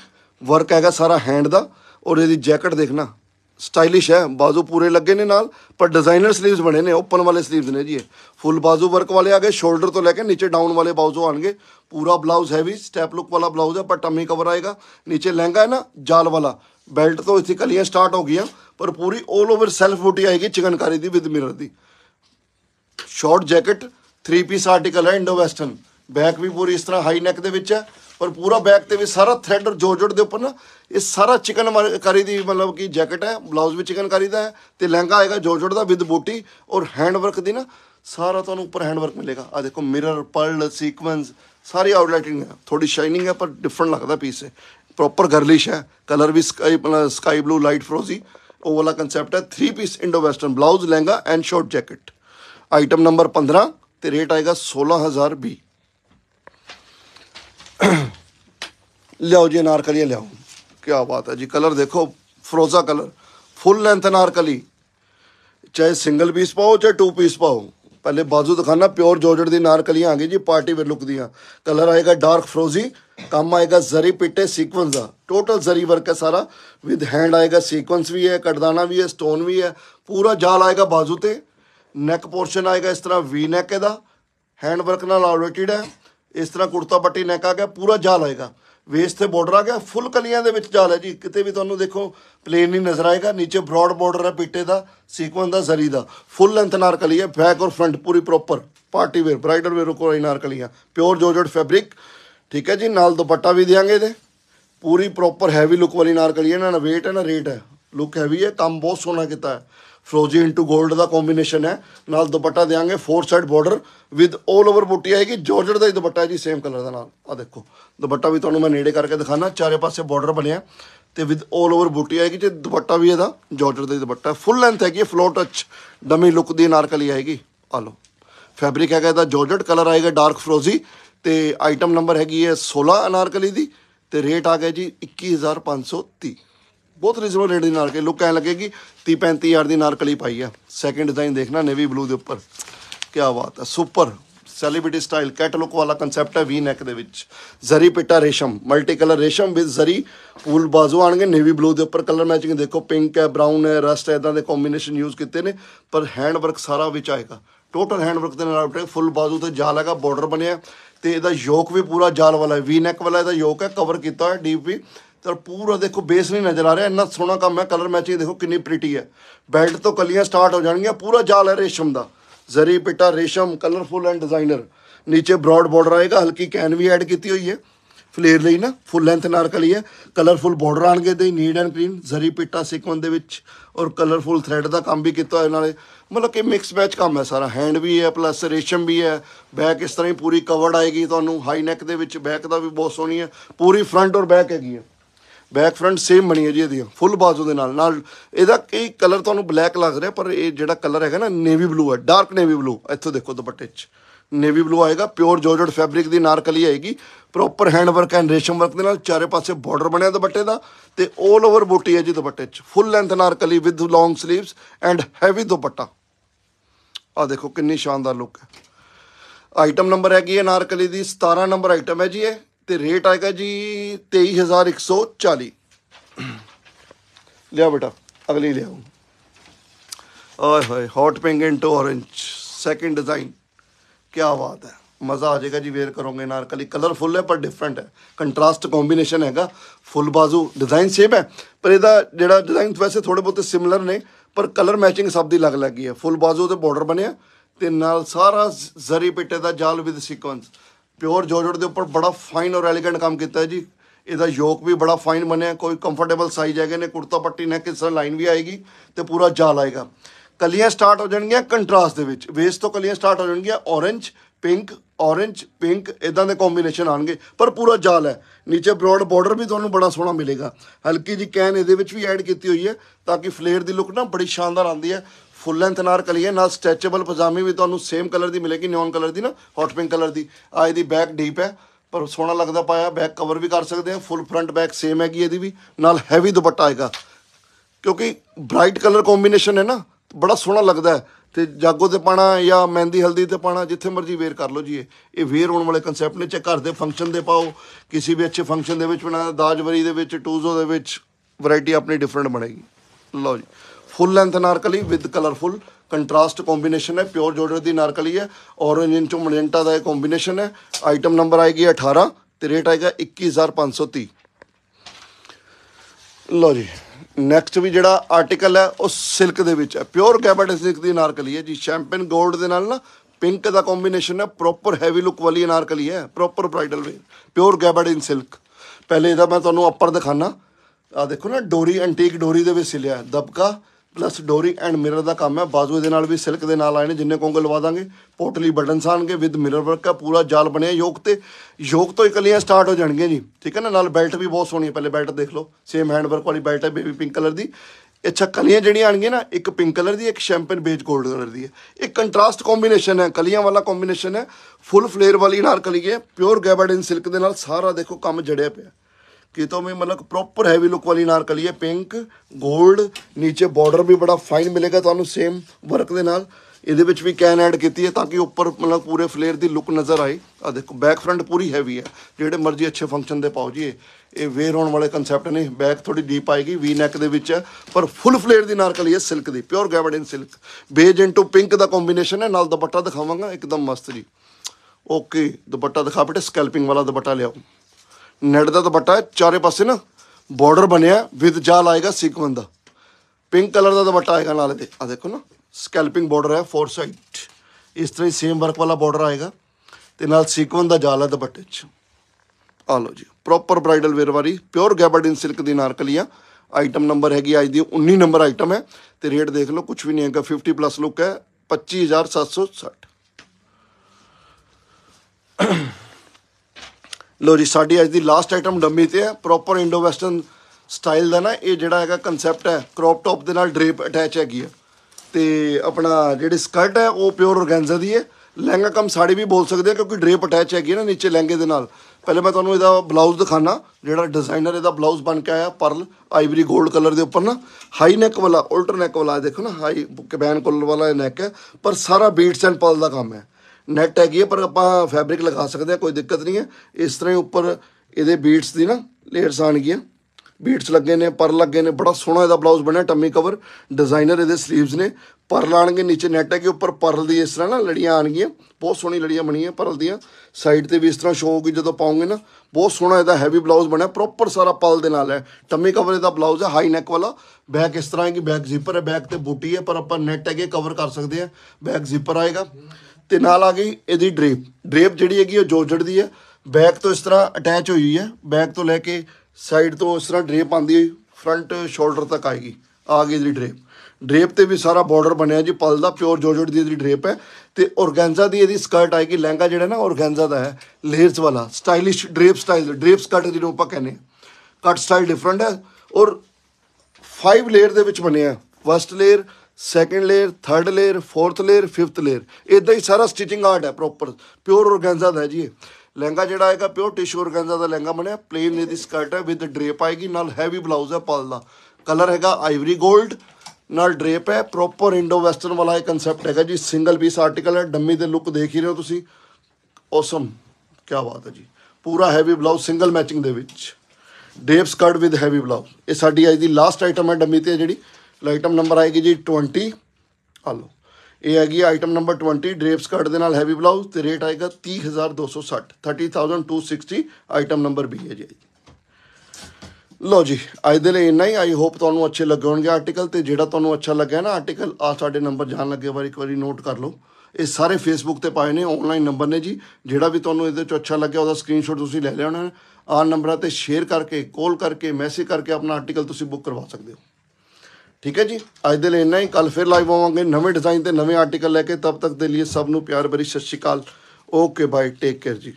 ਵਰਕ ਆਏਗਾ ਸਾਰਾ ਹੈਂਡ ਦਾ ਔਰ ਇਹਦੀ ਜੈਕਟ ਦੇਖਣਾ ਸਟਾਈਲਿਸ਼ ਹੈ ਬਾਜ਼ੂ ਪੂਰੇ ਲੱਗੇ ਨੇ ਨਾਲ ਪਰ ਡਿਜ਼ਾਈਨਰ 슬ੀਵਸ ਬਣੇ ਨੇ ਓਪਨ ਵਾਲੇ 슬ੀਵਸ ਨੇ ਜੀ ਇਹ ਫੁੱਲ ਬਾਜ਼ੂ ਵਰਕ ਵਾਲੇ ਆ ਗਏ ਸ਼ੋਲਡਰ ਤੋਂ ਲੈ ਕੇ ਨੀਚੇ ਡਾਊਨ ਵਾਲੇ ਬਾਜ਼ੂ ਆਣਗੇ ਪੂਰਾ ਬਲਾਊਜ਼ ਹੈਵੀ ਸਟੈਪ ਲੁੱਕ ਵਾਲਾ ਬਲਾਊਜ਼ ਹੈ ਪਰ ਟੰਮੀ ਕਵਰ ਆਏਗਾ ਨੀਚੇ ਲਹਿੰਗਾ ਹੈ ਨਾ ਜਾਲ ਵਾਲਾ ਬੈਲਟ ਤੋਂ ਇੱਥੇ ਕਲੀਆਂ ਸਟਾਰਟ ਹੋ ਗਈਆਂ ਪਰ ਪੂਰੀ 올 ਓਵਰ ਸੈਲਫ ਬੂਟੀ ਆਏਗੀ ਚਿਕਨਕਾਰੀ ਦੀ ਵਿਦ ਮਿਰਰ ਦੀ ਸ਼ਾਰਟ ਜੈਕਟ 3 ਪੀਸ ਆਰਟੀਕਲ ਹੈ ਇੰਡੋ ਵੈਸਟਰਨ ਬੈਕ ਵੀ ਪੂਰੀ ਇਸ ਤਰ੍ਹਾਂ ਹਾਈ ਨੈਕ ਦੇ ਵਿੱਚ ਹੈ ਪਰ ਪੂਰਾ ਬੈਕ ਤੇ ਵੀ ਸਾਰਾ ਥ੍ਰੈਡਰ ਜੋੜ ਜੋਰਜਟ ਦੇ ਉੱਪਰ ਨਾ ਇਹ ਸਾਰਾ ਚਿਕਨ ਕਰੀ ਦੀ ਮਤਲਬ ਕਿ ਜੈਕਟ ਹੈ ਬਲਾਊਜ਼ ਵੀ ਚਿਕਨ ਕਰੀ ਦਾ ਹੈ ਤੇ ਲਹਿੰਗਾ ਆਏਗਾ ਜੋਰਜਟ ਦਾ ਵਿਦ ਬੂਟੀ ਔਰ ਹੈਂਡ ਵਰਕ ਦੀ ਨਾ ਸਾਰਾ ਤੁਹਾਨੂੰ ਉੱਪਰ ਹੈਂਡ ਵਰਕ ਮਿਲੇਗਾ ਆ ਦੇਖੋ ਮਿਰਰ ਪਰਲ ਸੀਕੁਐਂਸ ਸਾਰੀ ਆਊਟਲਾਈਟਿੰਗ ਹੈ ਥੋੜੀ ਸ਼ਾਈਨਿੰਗ ਹੈ ਪਰ ਡਿਫਰੈਂਟ ਲੱਗਦਾ ਪੀਸ ਹੈ ਪ੍ਰੋਪਰ ਗਰਲਿਸ਼ ਹੈ ਕਲਰ ਵੀ ਸਕਾਈ ਸਕਾਈ ਬਲੂ ਲਾਈਟ ਫਰੋਜ਼ੀ ਉਹ ਵਾਲਾ ਕਨਸੈਪਟ ਹੈ 3 piece Indo western blouse lehenga and short jacket item number 15 ਤੇ ਰੇਟ ਆਏਗਾ 16000 ਬੀ ਲਿਆਓ ਜੀ ਅਨਾਰਕਲੀ ਲਿਆਓ ਕੀ ਬਾਤ ਹੈ ਜੀ ਕਲਰ ਦੇਖੋ ਫਰੋਜ਼ਾ ਕਲਰ ਫੁੱਲ ਲੈਂਥ ਨਾਰਕਲੀ ਚਾਹੇ ਸਿੰਗਲ ਪੀਸ ਪਾਓ ਚਾਹੇ ਟੂ ਪੀਸ ਪਾਓ ਪਹਿਲੇ ਬਾਜ਼ੂ ਦਿਖਾਣਾ ਪਿਓਰ ਜੋਰਜਟ ਦੀ ਨਾਰਕਲੀਆਂ ਆ ਗਈ ਜੀ ਪਾਰਟੀ ਵੇਅਰ ਲੁੱਕ ਦੀਆਂ ਕਲਰ ਆਏਗਾ ਡਾਰਕ ਫਰੋਜ਼ੀ ਕੰਮ ਆਏਗਾ ਜ਼ਰੀ ਪਿੱਟੇ ਸੀਕਵੈਂਸ ਦਾ ਟੋਟਲ ਜ਼ਰੀ ਵਰਕ ਹੈ ਸਾਰਾ ਵਿਦ ਹੈਂਡ ਆਏਗਾ ਸੀਕਵੈਂਸ ਵੀ ਹੈ ਕਟਦਾਣਾ ਵੀ ਹੈ ਸਟੋਨ ਵੀ ਹੈ ਪੂਰਾ ਜਾਲ ਆਏਗਾ ਬਾਜ਼ੂ ਤੇ ਨੈਕ ਪੋਰਸ਼ਨ ਆਏਗਾ ਇਸ ਤਰ੍ਹਾਂ ਵੀ ਨੈਕ ਇਹਦਾ ਹੈਂਡ ਵਰਕ ਨਾਲ ਆਲਰੇਟਿਡ ਹੈ ਇਸ ਤਰ੍ਹਾਂ ਕੁੜਤਾ ਪੱਟੀ ਨੈਕ ਆ ਗਿਆ ਪੂਰਾ ਜਾਲ ਆਏਗਾ ਵੇਸ ਤੇ ਬਾਰਡਰ ਆ ਗਿਆ ਫੁੱਲ ਕਲੀਆਂ ਦੇ ਵਿੱਚ ਜਾਲ ਹੈ ਜੀ ਕਿਤੇ ਵੀ ਤੁਹਾਨੂੰ ਦੇਖੋ ਪਲੇਨ ਨਹੀਂ ਨਜ਼ਰ ਆਏਗਾ ਨੀਚੇ ਬ੍ਰੌਡ ਬਾਰਡਰ ਹੈ ਪੀਟੇ ਦਾ ਸੀਕਵੈਂਸ ਦਾ ਜ਼ਰੀ ਦਾ ਫੁੱਲ ਲੈਂਥ ਨਾਰਕਲੀ ਹੈ ਬੈਕ ਔਰ ਫਰੰਟ ਪੂਰੀ proper party wear bridal wear ਕੋਲ ਨਾਰਕਲੀਆਂ ਪਿਓਰ ਜੋਰਜਟ ਫੈਬਰਿਕ ਠੀਕ ਹੈ ਜੀ ਨਾਲ ਦੁਪੱਟਾ ਵੀ ਦੇਾਂਗੇ ਇਹਦੇ ਪੂਰੀ ਪ੍ਰੋਪਰ ਹੈਵੀ ਲੁੱਕ ਵਾਲੀ ਨਾਰਕਲੀ ਇਹਨਾਂ ਦਾ ਵੇਟ ਹੈ ਨਾ ਰੇਟ ਹੈ ਲੁੱਕ ਹੈਵੀ ਹੈ ਕੰਮ ਬਹੁਤ ਸੋਹਣਾ ਕੀਤਾ ਹੈ ਫਰੋਜੀ ਇਨਟੂ 골ਡ ਦਾ ਕੰਬੀਨੇਸ਼ਨ ਹੈ ਨਾਲ ਦੁਪੱਟਾ ਦੇਾਂਗੇ four side border with 올 over ਬੂਟੀ ਆਏਗੀ ਜਾਰਜਟ ਦਾ ਹੀ ਦੁਪੱਟਾ ਹੈ ਜੀ ਸੇਮ ਕਲਰ ਦਾ ਨਾਲ ਆ ਦੇਖੋ ਦੁਪੱਟਾ ਵੀ ਤੁਹਾਨੂੰ ਮੈਂ ਨੇੜੇ ਕਰਕੇ ਦਿਖਾਣਾ ਚਾਰੇ ਪਾਸੇ ਬਾਰਡਰ ਬਣਿਆ ਤੇ ਵਿਦ 올 ਓਵਰ ਬੂਟੀ ਆਏਗੀ ਤੇ ਦੁਪੱਟਾ ਵੀ ਇਹਦਾ ਜਾਰਜਟ ਦਾ ਹੀ ਦੁਪੱਟਾ ਫੁੱਲ ਲੈਂਥ ਹੈਗੀ ਫਲੋਰ ਟੱਚ ਡਮੀ ਲੁੱਕ ਦੀ ਅਨਾਰਕਲੀ ਆਏਗੀ ਆ ਲੋ ਫੈਬਰਿਕ ਹੈਗਾ ਇਹਦਾ ਜਾਰਜਟ ਕਲਰ ਆਏਗਾ ਡਾਰਕ ਫਰੋਜੀ ਤੇ ਆਈਟਮ ਨੰਬਰ ਹੈਗੀ ਹੈ 16 ਅਨਾਰਕਲੀ ਦੀ ਤੇ ਰੇਟ ਆ ਗਿਆ ਜੀ 21530 ਬਹੁਤ ਰੀਜ਼ਨੇਬਲ ਰੇਟ ਦੇ ਨਾਲ ਕੇ ਲੁੱਕ ਐ ਲੱਗੇਗੀ 30 35000 ਦੀ ਨਾਰਕਲੀ ਪਾਈ ਆ ਸੈਕਿੰਡ ਡਿਜ਼ਾਈਨ ਦੇਖਣਾ ਨੇਵੀ ਬਲੂ ਦੇ ਉੱਪਰ ਕੀ ਬਾਤ ਹੈ ਸੁਪਰ ਸੈਲੀਬ੍ਰਿਟੀ ਸਟਾਈਲ ਕੈਟਲੁੱਕ ਵਾਲਾ ਕਨਸੈਪਟ ਹੈ ਵੀ ਨੈਕ ਦੇ ਵਿੱਚ ਜ਼ਰੀ ਪਿੱਟਾ ਰੇਸ਼ਮ ਮਲਟੀ ਕਲਰ ਰੇਸ਼ਮ ਵਿਦ ਜ਼ਰੀ ਪੂਲ ਬਾਜ਼ੂ ਆਣਗੇ ਨੇਵੀ ਬਲੂ ਦੇ ਉੱਪਰ ਕਲਰ ਮੈਚਿੰਗ ਦੇਖੋ ਪਿੰਕ ਹੈ ਬ੍ਰਾਊਨ ਹੈ ਰਸਟ ਹੈ ਇਦਾਂ ਦੇ ਕੰਬੀਨੇਸ਼ਨ ਯੂਜ਼ ਕੀਤੇ ਨੇ ਪਰ ਹੈਂਡ ਵਰਕ ਸਾਰਾ ਵਿੱਚ ਆਏਗਾ ਟੋਟਲ ਹੈਂਡ ਵਰਕ ਦੇ ਨਾਲ ਆਊਟ ਫੁੱਲ ਬਾਜ਼ੂ ਤੇ ਜਾਲ ਹੈਗਾ ਬਾਰਡਰ ਬਣਿਆ ਤੇ ਇਹਦਾ ਯੋਕ ਵੀ ਪੂਰਾ ਜਾਲ ਵਾਲਾ ਹੈ ਵੀ ਨੈਕ ਵਾਲਾ ਇਹਦਾ ਯੋਕ ਹੈ ਕਵਰ ਕੀਤਾ ਹੋਇਆ ਡੀਪ ਵੀ ਤੇ ਪੂਰਾ ਦੇਖੋ ਬੇਸ ਨਹੀਂ ਨਜ਼ਰ ਆ ਰਿਹਾ ਇੰਨਾ ਸੋਹਣਾ ਕੰਮ ਹੈ ਕਲਰ ਮੈਚਿੰਗ ਦੇਖੋ ਕਿੰਨੀ ਪ੍ਰੀਟੀ ਹੈ ਬੈਲਟ ਤੋਂ ਕਲੀਆਂ ਸਟਾਰਟ ਹੋ ਜਾਣਗੀਆਂ ਪੂਰਾ ਜਾਲ ਹੈ ਰੇਸ਼ਮ ਦਾ ਜ਼ਰੀ ਪਿੱਟਾ ਰੇਸ਼ਮ ਕਲਰਫੁਲ ਐਂਡ ਡਿਜ਼ਾਈਨਰ ਨੀਚੇ ਬ੍ਰੌਡ ਬਾਰਡਰ ਆਏਗਾ ਹਲਕੀ ਕੈਨ ਵੀ ਐਡ ਕੀਤੀ ਹੋਈ ਹੈ ਫਲੇਅਰ ਲਈ ਨਾ ਫੁੱਲ ਲੈਂਥ ਨਾਲ ਕਲੀ ਹੈ ਕਲਰਫੁਲ ਬਾਰਡਰ ਆਣਗੇ ਦੇ ਨੀਡ ਐਂਡ ਕ੍ਰੀਮ ਜ਼ਰੀ ਪਿੱਟਾ ਸਿਕਵਨ ਦੇ ਵਿੱਚ ਔਰ ਕਲਰਫੁਲ ਥ੍ਰੈਡ ਦਾ ਕੰਮ ਵੀ ਕੀਤਾ ਹੋਇਆ ਨਾਲੇ ਮਤਲਬ ਕਿ ਮਿਕਸ ਮੈਚ ਕੰਮ ਹੈ ਸਾਰਾ ਹੈਂਡ ਵੀ ਹੈ ਪਲੱਸ ਰੇਸ਼ਮ ਵੀ ਹੈ ਬੈਕ ਇਸ ਤਰ੍ਹਾਂ ਹੀ ਪੂਰੀ ਕਵਰਡ ਆਏਗੀ ਤੁਹਾਨੂੰ ਹਾਈ ਨੈਕ ਦੇ ਵਿੱਚ ਬੈਕ ਦਾ ਵੀ ਬਹੁਤ ਸੋਹਣੀ ਹੈ ਪੂਰੀ ਫਰੰਟ ਔਰ ਬੈਕ ਹੈਗੀ ਹੈ ਬੈਕ ਫਰੰਟ ਸੇਮ ਬਣੀ ਹੈ ਜੀ ਇਹਦੀ ਫੁੱਲ ਬਾਜ਼ੂ ਦੇ ਨਾਲ ਨਾਲ ਇਹਦਾ ਕਈ ਕਲਰ ਤੁਹਾਨੂੰ ਬਲੈਕ ਲੱਗ ਰਿਹਾ ਪਰ ਇਹ ਜਿਹੜਾ ਕਲਰ ਹੈਗਾ ਨਾ ਨੇਵੀ ਬਲੂ ਹੈ ਡਾਰਕ ਨੇਵੀ ਬਲੂ ਇੱਥੋਂ ਦੇਖੋ ਦੁਪੱਟੇ 'ਚ ਨੇਵੀ ਬਲੂ ਆਏਗਾ ਪਿਓਰ ਜੋਰਜਟ ਫੈਬਰਿਕ ਦੀ ਨਾਰਕਲੀ ਆਏਗੀ ਪ੍ਰੋਪਰ ਹੈਂਡ ਵਰਕ ਐਂਡ ਰੇਸ਼ਮ ਵਰਕ ਦੇ ਨਾਲ ਚਾਰੇ ਪਾਸੇ ਬਾਰਡਰ ਬਣਿਆ ਦੁਪੱਟੇ ਦਾ ਤੇ 올 ਓਵਰ ਬੂਟੀ ਹੈ ਜੀ ਦੁਪੱਟੇ 'ਚ full length anarkali with long 슬ੀਵਸ ਐਂਡ ਹੈਵੀ ਦੁਪੱਟਾ ਆ ਦੇਖੋ ਕਿੰਨੀ ਸ਼ਾਨਦਾਰ ਲੁੱਕ ਹੈ ਆਈਟਮ ਨੰਬਰ ਹੈਗੀ ਹੈ ਨਾਰਕਲੀ ਦੀ 17 ਨੰਬਰ ਆਈਟਮ ਹੈ ਜੀ ਇਹ ਤੇ ਰੇਟ ਆਏਗਾ ਜੀ 23140 ਲਿਆ ਬੇਟਾ ਅਗਲੀ ਲਿਆਓ ਓਏ ਹੋਏ hot to orange second design ਕੀ ਬਾਤ ਹੈ ਮਜ਼ਾ ਆ ਜਾਏਗਾ ਜੀ ਵੇਅਰ ਕਰੋਗੇ ਨਾਰਕਲੀ ਕਲਰਫੁੱਲ ਹੈ ਪਰ ਡਿਫਰੈਂਟ ਹੈ ਕੰਟਰਾਸਟ ਕੰਬੀਨੇਸ਼ਨ ਹੈਗਾ ਫੁੱਲ ਬਾਜ਼ੂ ਡਿਜ਼ਾਈਨ ਸੇਮ ਹੈ ਪਰ ਇਹਦਾ ਜਿਹੜਾ ਡਿਜ਼ਾਈਨ ਵੈਸੇ ਥੋੜੇ ਬਹੁਤ ਸਿਮਿਲਰ ਨੇ ਪਰ ਕਲਰ ਮੈਚਿੰਗ ਸਭ ਦੀ ਲੱਗ ਲੱਗੀ ਹੈ ਫੁੱਲ ਬਾਜ਼ੂ ਤੇ ਬਾਰਡਰ ਬਣਿਆ ਤੇ ਨਾਲ ਸਾਰਾ ਜ਼ਰੀ ਪਿੱਟੇ ਦਾ ਜਾਲ ਵਿਦ ਸੀਕੁਐਂਸ ਪਿਓਰ ਜੋਰਜਟ ਦੇ ਉੱਪਰ ਬੜਾ ਫਾਈਨ ਔਰ ਐਲੀਗੈਂਟ ਕੰਮ ਕੀਤਾ ਜੀ ਇਹਦਾ ਯੋਕ ਵੀ ਬੜਾ ਫਾਈਨ ਬਣਿਆ ਕੋਈ ਕੰਫਰਟੇਬਲ ਸਾਈਜ਼ ਹੈਗੇ ਨੇ ਕੁਰਤਾ ਪੱਟੀ ਨੇ ਕਿਸ ਤਰ੍ਹਾਂ ਲਾਈਨ ਵੀ ਆਏਗੀ ਤੇ ਪੂਰਾ ਜਾਲ ਆਏਗਾ ਕਲੀਆਂ ਸਟਾਰਟ ਹੋ ਜਾਣਗੀਆਂ ਕੰਟਰਾਸਟ ਦੇ ਵਿੱਚ ਵੇਸ ਤੋਂ ਕਲੀਆਂ ਸਟਾਰਟ ਹੋ ਜਾਣਗੀਆਂ ਔਰੇਂਜ ਪਿੰਕ ਔਰੇਂਜ ਪਿੰਕ ਇਦਾਂ ਦੇ ਕੰਬੀਨੇਸ਼ਨ ਆਣਗੇ ਪਰ ਪੂਰਾ ਜਾਲ ਹੈ ਨੀਚੇ ਬ੍ਰੌਡ ਬਾਰਡਰ ਵੀ ਤੁਹਾਨੂੰ ਬੜਾ ਸੋਹਣਾ ਮਿਲੇਗਾ ਹਲਕੀ ਜੀ ਕੈਨ ਇਹਦੇ ਵਿੱਚ ਵੀ ਐਡ ਕੀਤੀ ਹੋਈ ਹੈ ਤਾਂ ਕਿ ਫਲੇਅਰ ਦੀ ਲੁੱਕ ਨਾ ਬੜੀ ਸ਼ਾਨਦਾਰ ਆਉਂਦੀ ਹੈ ਫੁੱਲ ਲੈਂਥ ਅਨਾਰਕਲੀ ਕਲੀਏ ਨਾਲ ਸਟ੍ਰੈਚੇਬਲ ਪਜਾਮੀ ਵੀ ਤੁਹਾਨੂੰ ਸੇਮ ਕਲਰ ਦੀ ਮਿਲੇਗੀ ਨਿਓਨ ਕਲਰ ਦੀ ਨਾ ਹੌਟ ਪਿੰਕ ਕਲਰ ਦੀ ਆ ਇਹਦੀ ਬੈਕ ਡੀਪ ਹੈ ਪਰ ਸੋਹਣਾ ਲੱਗਦਾ ਪਾਇਆ ਬੈਕ ਕਵਰ ਵੀ ਕਰ ਸਕਦੇ ਆ ਫੁੱਲ ਫਰੰਟ ਬੈਕ ਸੇਮ ਹੈਗੀ ਇਹਦੀ ਵੀ ਨਾਲ ਹੈਵੀ ਦੁਪੱਟਾ ਆਏਗਾ ਕਿਉਂਕਿ ਬ੍ਰਾਈਟ ਕਲਰ ਕੰਬੀਨੇਸ਼ਨ ਹੈ ਨਾ ਬੜਾ ਸੋਹਣਾ ਲੱਗਦਾ ਹੈ ਤੇ ਜਾਗੋ ਤੇ ਪਾਣਾ ਜਾਂ ਮਹਿੰਦੀ ਹਲਦੀ ਤੇ ਪਾਣਾ ਜਿੱਥੇ ਮਰਜ਼ੀ ਵੇਅਰ ਕਰ ਲਓ ਜੀ ਇਹ ਵੇਅਰ ਹੋਣ ਵਾਲੇ ਕਨਸੈਪਟ ਨੇ ਚਾਹ ਘਰ ਦੇ ਫੰਕਸ਼ਨ ਦੇ ਪਾਓ ਕਿਸੇ ਵੀ ਅੱਛੇ ਫੰਕਸ਼ਨ ਦੇ ਵਿੱਚ ਬਣਾ ਦਾਜਵਰੀ ਦੇ ਵਿੱਚ ਟੂਜ਼ੋ ਦੇ ਵਿੱਚ ਵੈਰਾਈਟੀ ਆਪਣੀ ਡਿਫਰੈਂਟ ਬਣੇਗੀ ਲਓ ਜੀ full length anarkali with colourful contrast combination ਹੈ ਪਿਓਰ ਜੋਰਡਰ ਦੀ ਨਾਰਕਲੀ ਹੈ ਔਰੇਂਜ ਟੂ ਮੈਜੈਂਟਾ ਦਾ ਇਹ ਕੰਬੀਨੇਸ਼ਨ ਹੈ ਆਈਟਮ ਨੰਬਰ ਆਏਗੀ 18 ਤੇ ਰੇਟ ਆਏਗਾ 21530 ਲੋ ਜੀ ਨੈਕਸਟ ਵੀ ਜਿਹੜਾ ਆਰਟੀਕਲ ਹੈ ਉਹ ਸਿਲਕ ਦੇ ਵਿੱਚ ਹੈ ਪਿਓਰ ਗੈਬਟ ਸਿਲਕ ਦੀ ਨਾਰਕਲੀ ਹੈ ਜੀ ਸ਼ੈਂਪੇਨ 골ਡ ਦੇ ਨਾਲ ਨਾ ਪਿੰਕ ਦਾ ਕੰਬੀਨੇਸ਼ਨ ਹੈ ਪ੍ਰੋਪਰ ਹੈਵੀ ਲੁੱਕ ਵਾਲੀ ਨਾਰਕਲੀ ਹੈ ਪ੍ਰੋਪਰ ਬ੍ਰਾਈਡਲ ਵੇ ਪਿਓਰ ਗੈਬਟ ਇਨ ਸਿਲਕ ਪਹਿਲੇ ਇਹਦਾ ਮੈਂ ਤੁਹਾਨੂੰ ਅੱਪਰ ਦਿਖਾਣਾ ਆ ਦੇਖੋ ਨਾ ਡੋਰੀ ਐਂਟੀਕ ਡੋਰੀ ਦੇ ਵਿੱਚ ਸਿਲਿਆ ਦਬਕਾ ਪਲੱਸ ਡੋਰਿੰਗ ਐਂਡ ਮਿਰਰ ਦਾ ਕੰਮ ਹੈ ਬਾਜ਼ੂ ਦੇ ਨਾਲ ਵੀ ਸਿਲਕ ਦੇ ਨਾਲ ਆਏ ਨੇ ਜਿੰਨੇ ਕੋਂਗ ਲਵਾ ਦਾਂਗੇ ਪੋਟਲੀ ਬਟਨਸ ਆਣਗੇ ਵਿਦ ਮਿਰਰ ਵਰਕ ਦਾ ਪੂਰਾ ਜਾਲ ਬਣਿਆ ਯੋਕ ਤੇ ਯੋਕ ਤੋਂ ਹੀ ਕਲੀਆਂ ਸਟਾਰਟ ਹੋ ਜਾਣਗੀਆਂ ਜੀ ਠੀਕ ਹੈ ਨਾ ਨਾਲ ਬੈਲਟ ਵੀ ਬਹੁਤ ਸੋਹਣੀ ਹੈ ਪਹਿਲੇ ਬੈਲਟ ਦੇਖ ਲਓ ਸੇਮ ਹੈਂਡ ਵਰਕ ਵਾਲੀ ਬੈਲਟ ਹੈ ਬੇਬੀ ਪਿੰਕ ਕਲਰ ਦੀ ਅੱਛਾ ਕਲੀਆਂ ਜਿਹੜੀਆਂ ਆਣਗੀਆਂ ਨਾ ਇੱਕ ਪਿੰਕ ਕਲਰ ਦੀ ਇੱਕ ਸ਼ੈਂਪੇਨ ਬੇਜ 골ਡ ਕਲਰ ਦੀ ਹੈ ਇੱਕ ਕੰਟਰਾਸਟ ਕੰਬੀਨੇਸ਼ਨ ਹੈ ਕਲੀਆਂ ਵਾਲਾ ਕੰਬੀਨੇਸ਼ਨ ਹੈ ਫੁੱਲ ਫਲੇਅਰ ਵਾਲੀ ਨਾਰਕਲੀ ਹੈ ਪਿਓਰ ਗੈਬਾਡਿਨ ਸਿਲਕ ਦੇ ਨਾਲ ਸਾਰਾ ਦੇਖੋ ਕੰਮ ਜੜਿਆ ਪਿਆ कि तो में मतलब प्रॉपर हैवी लुक वाली नारकली है ਪਿੰਕ 골ਡ ਨੀਚੇ ਬਾਰਡਰ ਵੀ ਬੜਾ ਫਾਈਨ ਮਿਲੇਗਾ ਤੁਹਾਨੂੰ ਸੇਮ ਵਰਕ ਦੇ ਨਾਲ ਇਹਦੇ ਵਿੱਚ ਵੀ ਕੈਨ ਐਡ ਕੀਤੀ ਹੈ ਤਾਂ ਕਿ ਉੱਪਰ ਮਤਲਬ ਪੂਰੇ ਫਲੇਅਰ ਦੀ ਲੁੱਕ ਨਜ਼ਰ ਆਏ ਆ ਦੇਖੋ ਬੈਕ ਫਰੰਟ ਪੂਰੀ ਹੈਵੀ ਹੈ ਜਿਹੜੇ ਮਰਜ਼ੀ ਅੱਛੇ ਫੰਕਸ਼ਨ ਦੇ ਪਾਓ ਜੀ ਇਹ ਵੇਅਰ ਹੋਣ ਵਾਲੇ ਕਨਸੈਪਟ ਨੇ ਬੈਕ ਥੋੜੀ ਡੀਪ ਆਏਗੀ ਵੀ ਨੈਕ ਦੇ ਵਿੱਚ ਪਰ ਫੁੱਲ ਫਲੇਅਰ ਦੀ ਨਾਰਕਲੀ ਹੈ ਸਿਲਕ ਦੀ pure gabardine silk beige into pink ਦਾ ਕੰਬੀਨੇਸ਼ਨ ਹੈ ਨਾਲ ਦੁਪੱਟਾ ਦਿਖਾਵਾਂਗਾ ਇੱਕਦਮ ਮਸਤ ਜੀ ਓਕੇ ਦੁਪੱਟਾ ਦਿਖਾ ਬਟੇ ਸਕੈਲਪਿੰਗ ਵਾਲਾ ਦੁਪੱਟਾ ਲਿਆਓ ਨੈਟ ਦਾ ਦੁਪੱਟਾ ਹੈ ਚਾਰੇ ਪਾਸੇ ਨਾ ਬਾਰਡਰ ਬਣਿਆ ਵਿਦ ਜਾਲ ਆਏਗਾ ਸਿਕਵਨ ਦਾ ਪਿੰਕ ਕਲਰ ਦਾ ਦੁਪੱਟਾ ਆਏਗਾ ਨਾਲ ਦੇ ਆ ਦੇਖੋ ਨਾ ਸਕੈਲਪਿੰਗ ਬਾਰਡਰ ਹੈ ਫੋਰ ਸਾਈਡ ਇਸ ਤਰ੍ਹਾਂ ਸੇਮ ਵਰਕ ਵਾਲਾ ਬਾਰਡਰ ਆਏਗਾ ਤੇ ਨਾਲ ਸਿਕਵਨ ਦਾ ਜਾਲ ਹੈ ਦੁਪੱਟੇ 'ਚ ਆ ਲਓ ਜੀ ਪ੍ਰੋਪਰ ਬ੍ਰਾਈਡਲ ਵੇਅਰ ਵਾਲੀ ਪਿਓਰ ਗੈਬਰਡਿਨ ਸਿਲਕ ਦੀ ਨਾਰਕਲੀਆਂ ਆਈਟਮ ਨੰਬਰ ਹੈਗੀ ਅੱਜ ਦੀ 19 ਨੰਬਰ ਆਈਟਮ ਹੈ ਤੇ ਰੇਟ ਦੇਖ ਲਓ ਕੁਝ ਵੀ ਨਹੀਂ ਹੈਗਾ 50 ਪਲੱਸ ਲੁੱਕ ਹੈ 25760 ਲੋ ਜੀ ਸਾਡੀ ਅੱਜ ਦੀ ਲਾਸਟ ਆਈਟਮ ਡੰਮੀ ਤੇ ਹੈ ਪ੍ਰੋਪਰ ਇੰਡੋ ਵੈਸਟਰਨ ਸਟਾਈਲ ਦਾ ਨਾ ਇਹ ਜਿਹੜਾ ਹੈਗਾ ਕਨਸੈਪਟ ਹੈ ਕ੍ਰੌਪ ਟੌਪ ਦੇ ਨਾਲ ਡਰੇਪ ਅਟੈਚ ਹੈਗੀ ਹੈ ਤੇ ਆਪਣਾ ਜਿਹੜੀ ਸਕਰਟ ਹੈ ਉਹ ਪਿਓਰ ਔਰਗੈਂਜ਼ਾ ਦੀ ਹੈ ਲਹਿੰਗਾ ਕਮ ਸਾੜੀ ਵੀ ਬੋਲ ਸਕਦੇ ਆ ਕਿਉਂਕਿ ਡਰੇਪ ਅਟੈਚ ਹੈਗੀ ਨਾ ਨੀਚੇ ਲਹਿੰਗੇ ਦੇ ਨਾਲ ਪਹਿਲੇ ਮੈਂ ਤੁਹਾਨੂੰ ਇਹਦਾ ਬਲਾਊਜ਼ ਦਿਖਾਣਾ ਜਿਹੜਾ ਡਿਜ਼ਾਈਨਰ ਇਹਦਾ ਬਲਾਊਜ਼ ਬਣ ਕੇ ਆਇਆ ਪਰਲ ਆਈਵਰੀ 골ਡ ਕਲਰ ਦੇ ਉੱਪਰ ਨਾ ਹਾਈ ਨੈਕ ਵਾਲਾ ਅਲਟਰ ਨੈਕ ਵਾਲਾ ਦੇਖੋ ਨਾ ਹਾਈ ਕਬੈਨ ਕੋਲ ਵਾਲਾ ਨੈਕ ਹੈ ਪਰ ਸਾਰਾ ਬੀਟਸ ਐਂਡ ਪਰਲ ਦਾ ਕੰਮ ਹੈ ਨੈਟ ਹੈਗੀ ਹੈ ਪਰ ਆਪਾਂ ਫੈਬਰਿਕ ਲਗਾ ਸਕਦੇ ਆ ਕੋਈ ਦਿੱਕਤ ਨਹੀਂ ਹੈ ਇਸ ਤਰ੍ਹਾਂ ਉੱਪਰ ਇਹਦੇ ਬੀਟਸ ਦੀ ਨਾ ਲੇਅਰਸ ਆਣ ਗਈਆਂ ਬੀਟਸ ਲੱਗੇ ਨੇ ਪਰ ਲੱਗੇ ਨੇ ਬੜਾ ਸੋਹਣਾ ਇਹਦਾ ਬਲਾਊਜ਼ ਬਣਿਆ ਟੰਮੀ ਕਵਰ ਡਿਜ਼ਾਈਨਰ ਇਹਦੇ ਸਲੀਵਸ ਨੇ ਪਰ ਲਾਣਗੇ ਨੀਚੇ ਨੈਟ ਹੈ ਕਿ ਉੱਪਰ ਪਰਲ ਦੀ ਇਸ ਤਰ੍ਹਾਂ ਨਾ ਲੜੀਆਂ ਆਣ ਗਈਆਂ ਬਹੁਤ ਸੋਹਣੀ ਲੜੀਆਂ ਬਣੀਆਂ ਪਰਲ ਦੀਆਂ ਸਾਈਡ ਤੇ ਵੀ ਇਸ ਤਰ੍ਹਾਂ ਸ਼ੋਅ ਹੋਊਗੀ ਜਦੋਂ ਪਾਉਂਗੇ ਨਾ ਬਹੁਤ ਸੋਹਣਾ ਇਹਦਾ ਹੈਵੀ ਬਲਾਊਜ਼ ਬਣਿਆ ਪ੍ਰੋਪਰ ਸਾਰਾ ਪਲ ਦੇ ਨਾਲ ਹੈ ਟੰਮੀ ਕਵਰ ਇਹਦਾ ਬਲਾਊਜ਼ ਹੈ ਹਾਈ ਨੈਕ ਵਾਲਾ ਬੈਕ ਇਸ ਤਰ੍ਹਾਂ ਹੈ ਕਿ ਬੈਕ ਜ਼ਿਪਰ ਹੈ ਬੈਕ ਤੇ ਬੂਟੀ ਹੈ ਪਰ ਆਪਾਂ ਨੈਟ ਹੈ ਕਿ ਕਵਰ ਕਰ ਸਕਦੇ ਆ ਬੈਕ ਜ਼ਿਪਰ ਆਏਗਾ ਤੇ ਨਾਲ ਆ ਗਈ ਇਹਦੀ ਡਰੇਪ ਡਰੇਪ ਜਿਹੜੀ ਹੈਗੀ ਉਹ ਜੋਰਜਟ ਦੀ ਹੈ ਬੈਕ ਤੋਂ ਇਸ ਤਰ੍ਹਾਂ ਅਟੈਚ ਹੋਈ ਹੋਈ ਹੈ ਬੈਕ ਤੋਂ ਲੈ ਕੇ ਸਾਈਡ ਤੋਂ ਇਸ ਤਰ੍ਹਾਂ ਡਰੇਪ ਆਂਦੀ ਹੋਈ ਫਰੰਟ ਸ਼ੋਲਡਰ ਤੱਕ ਆਏਗੀ ਆ ਗਈ ਇਹਦੀ ਡਰੇਪ ਡਰੇਪ ਤੇ ਵੀ ਸਾਰਾ ਬਾਰਡਰ ਬਣਿਆ ਜੀ ਪਲ ਦਾ ਪਿਓਰ ਜੋਜੜ ਦੀ ਇਹਦੀ ਡਰੇਪ ਹੈ ਤੇ ਔਰਗੈਂਜ਼ਾ ਦੀ ਇਹਦੀ ਸਕਰਟ ਆਏਗੀ ਲਹਿੰਗਾ ਜਿਹੜਾ ਨਾ ਔਰਗੈਂਜ਼ਾ ਦਾ ਹੈ ਲੇਅਰਸ ਵਾਲਾ stylish drape style drape skirt ਜਿਹਨੂੰ ਆਪਾਂ ਕਹਿੰਦੇ ਕੱਟ ਸਟਾਈਲ ਡਿਫਰੈਂਟ ਹੈ ਔਰ 5 ਲੇਅਰ ਦੇ ਵਿੱਚ ਬਣਿਆ first layer second layer third layer fourth layer fifth layer ਇਦਾਂ ਹੀ ਸਾਰਾ ਸਟਿਚਿੰਗ ਆਰਟ ਹੈ ਪ੍ਰੋਪਰ ਪਿਓਰ ਔਰਗੈਂਜ਼ਾ ਦਾ ਹੈ ਜੀ ਲਹਿੰਗਾ ਜਿਹੜਾ ਹੈਗਾ ਪਿਓਰ ਟਿਸ਼ੂ ਔਰਗੈਂਜ਼ਾ ਦਾ ਲਹਿੰਗਾ ਬਣਿਆ ਪਲੇਨ ਦੀ ਸਕਰਟ ਹੈ ਵਿਦ ਡਰੇਪ ਆਏਗੀ ਨਾਲ ਹੈਵੀ ਬਲਾਊਜ਼ ਹੈ ਪਾਲ ਦਾ ਕਲਰ ਹੈਗਾ ਆਈਵਰੀ 골ਡ ਨਾਲ ਡਰੇਪ ਹੈ ਪ੍ਰੋਪਰ ਇੰਡੋ ਵੈਸਟਰਨ ਵਾਲਾ ਇਹ ਕਨਸੈਪਟ ਹੈਗਾ ਜੀ ਸਿੰਗਲ ਪੀਸ ਆਰਟੀਕਲ ਹੈ ਡੰਮੀ ਦੇ ਲੁੱਕ ਦੇਖ ਹੀ ਰਹੇ ਹੋ ਤੁਸੀਂ ਔਸਮ ਕੀ ਬਾਤ ਹੈ ਜੀ ਪੂਰਾ ਹੈਵੀ ਬਲਾਊਜ਼ ਸਿੰਗਲ ਮੈਚਿੰਗ ਦੇ ਵਿੱਚ drape skirt with heavy blouse ਇਹ ਸਾਡੀ ਅੱਜ ਦੀ ਲਾਸਟ ਆਈਟਮ ਹੈ ਡੰਮੀ ਤੇ ਜਿਹੜੀ ਆਈਟਮ ਨੰਬਰ ਆਏਗੀ ਜੀ 20 ਆ ਲਓ ਇਹ ਹੈਗੀ ਆਈਟਮ ਨੰਬਰ 20 ਡਰੇਪਸ ਕੱਟ ਦੇ ਨਾਲ ਹੈਵੀ ਬਲਾਊਜ਼ ਤੇ ਰੇਟ ਆਏਗਾ 30260 30260 ਆਈਟਮ ਨੰਬਰ ਬੀ ਹੈ ਜੀ ਲੋ ਜੀ ਅੱਜ ਦੇ ਲਈ ਇੰਨਾ ਹੀ ਆਈ ਹੋਪ ਤੁਹਾਨੂੰ ਅੱਛੇ ਲੱਗੇ ਹੋਣਗੇ ਆਰਟੀਕਲ ਤੇ ਜਿਹੜਾ ਤੁਹਾਨੂੰ ਅੱਛਾ ਲੱਗਿਆ ਨਾ ਆਰਟੀਕਲ ਆ ਸਾਡੇ ਨੰਬਰ ਜਾਣ ਲੱਗੇ ਵਾਰ ਇੱਕ ਵਾਰੀ ਨੋਟ ਕਰ ਲਓ ਇਹ ਸਾਰੇ ਫੇਸਬੁੱਕ ਤੇ ਪਾਏ ਨੇ ਆਨਲਾਈਨ ਨੰਬਰ ਨੇ ਜੀ ਜਿਹੜਾ ਵੀ ਤੁਹਾਨੂੰ ਇਹਦੇ ਚੋਂ ਅੱਛਾ ਲੱਗਿਆ ਉਹਦਾ ਸਕਰੀਨਸ਼ਾਟ ਤੁਸੀਂ ਲੈ ਲੈਣਾ ਆ ਨੰਬਰਾਂ ਤੇ ਸ਼ੇਅਰ ਕਰਕੇ ਕਾਲ ਕਰਕੇ ਮੈਸੇਜ ਕਰਕੇ ਆਪਣਾ ਆਰਟੀਕਲ ਤੁਸੀਂ ਬੁੱਕ ਕਰਵਾ ਸਕਦੇ ਹੋ ਠੀਕ ਹੈ ਜੀ ਅੱਜ ਦੇ ਲਈ ਇੰਨਾ ਹੀ ਕੱਲ ਫਿਰ ਲਾਈਵ ਆਵਾਂਗੇ ਨਵੇਂ ਡਿਜ਼ਾਈਨ ਤੇ ਨਵੇਂ ਆਰਟੀਕਲ ਲੈ ਕੇ ਤਬ ਤੱਕ ਦੇ ਲਈ ਸਭ ਨੂੰ ਪਿਆਰ ਭਰੀ ਸਤਿ ਸ਼੍ਰੀ ਅਕਾਲ ਓਕੇ ਬਾਈ ਟੇਕ ਕੇਅਰ ਜੀ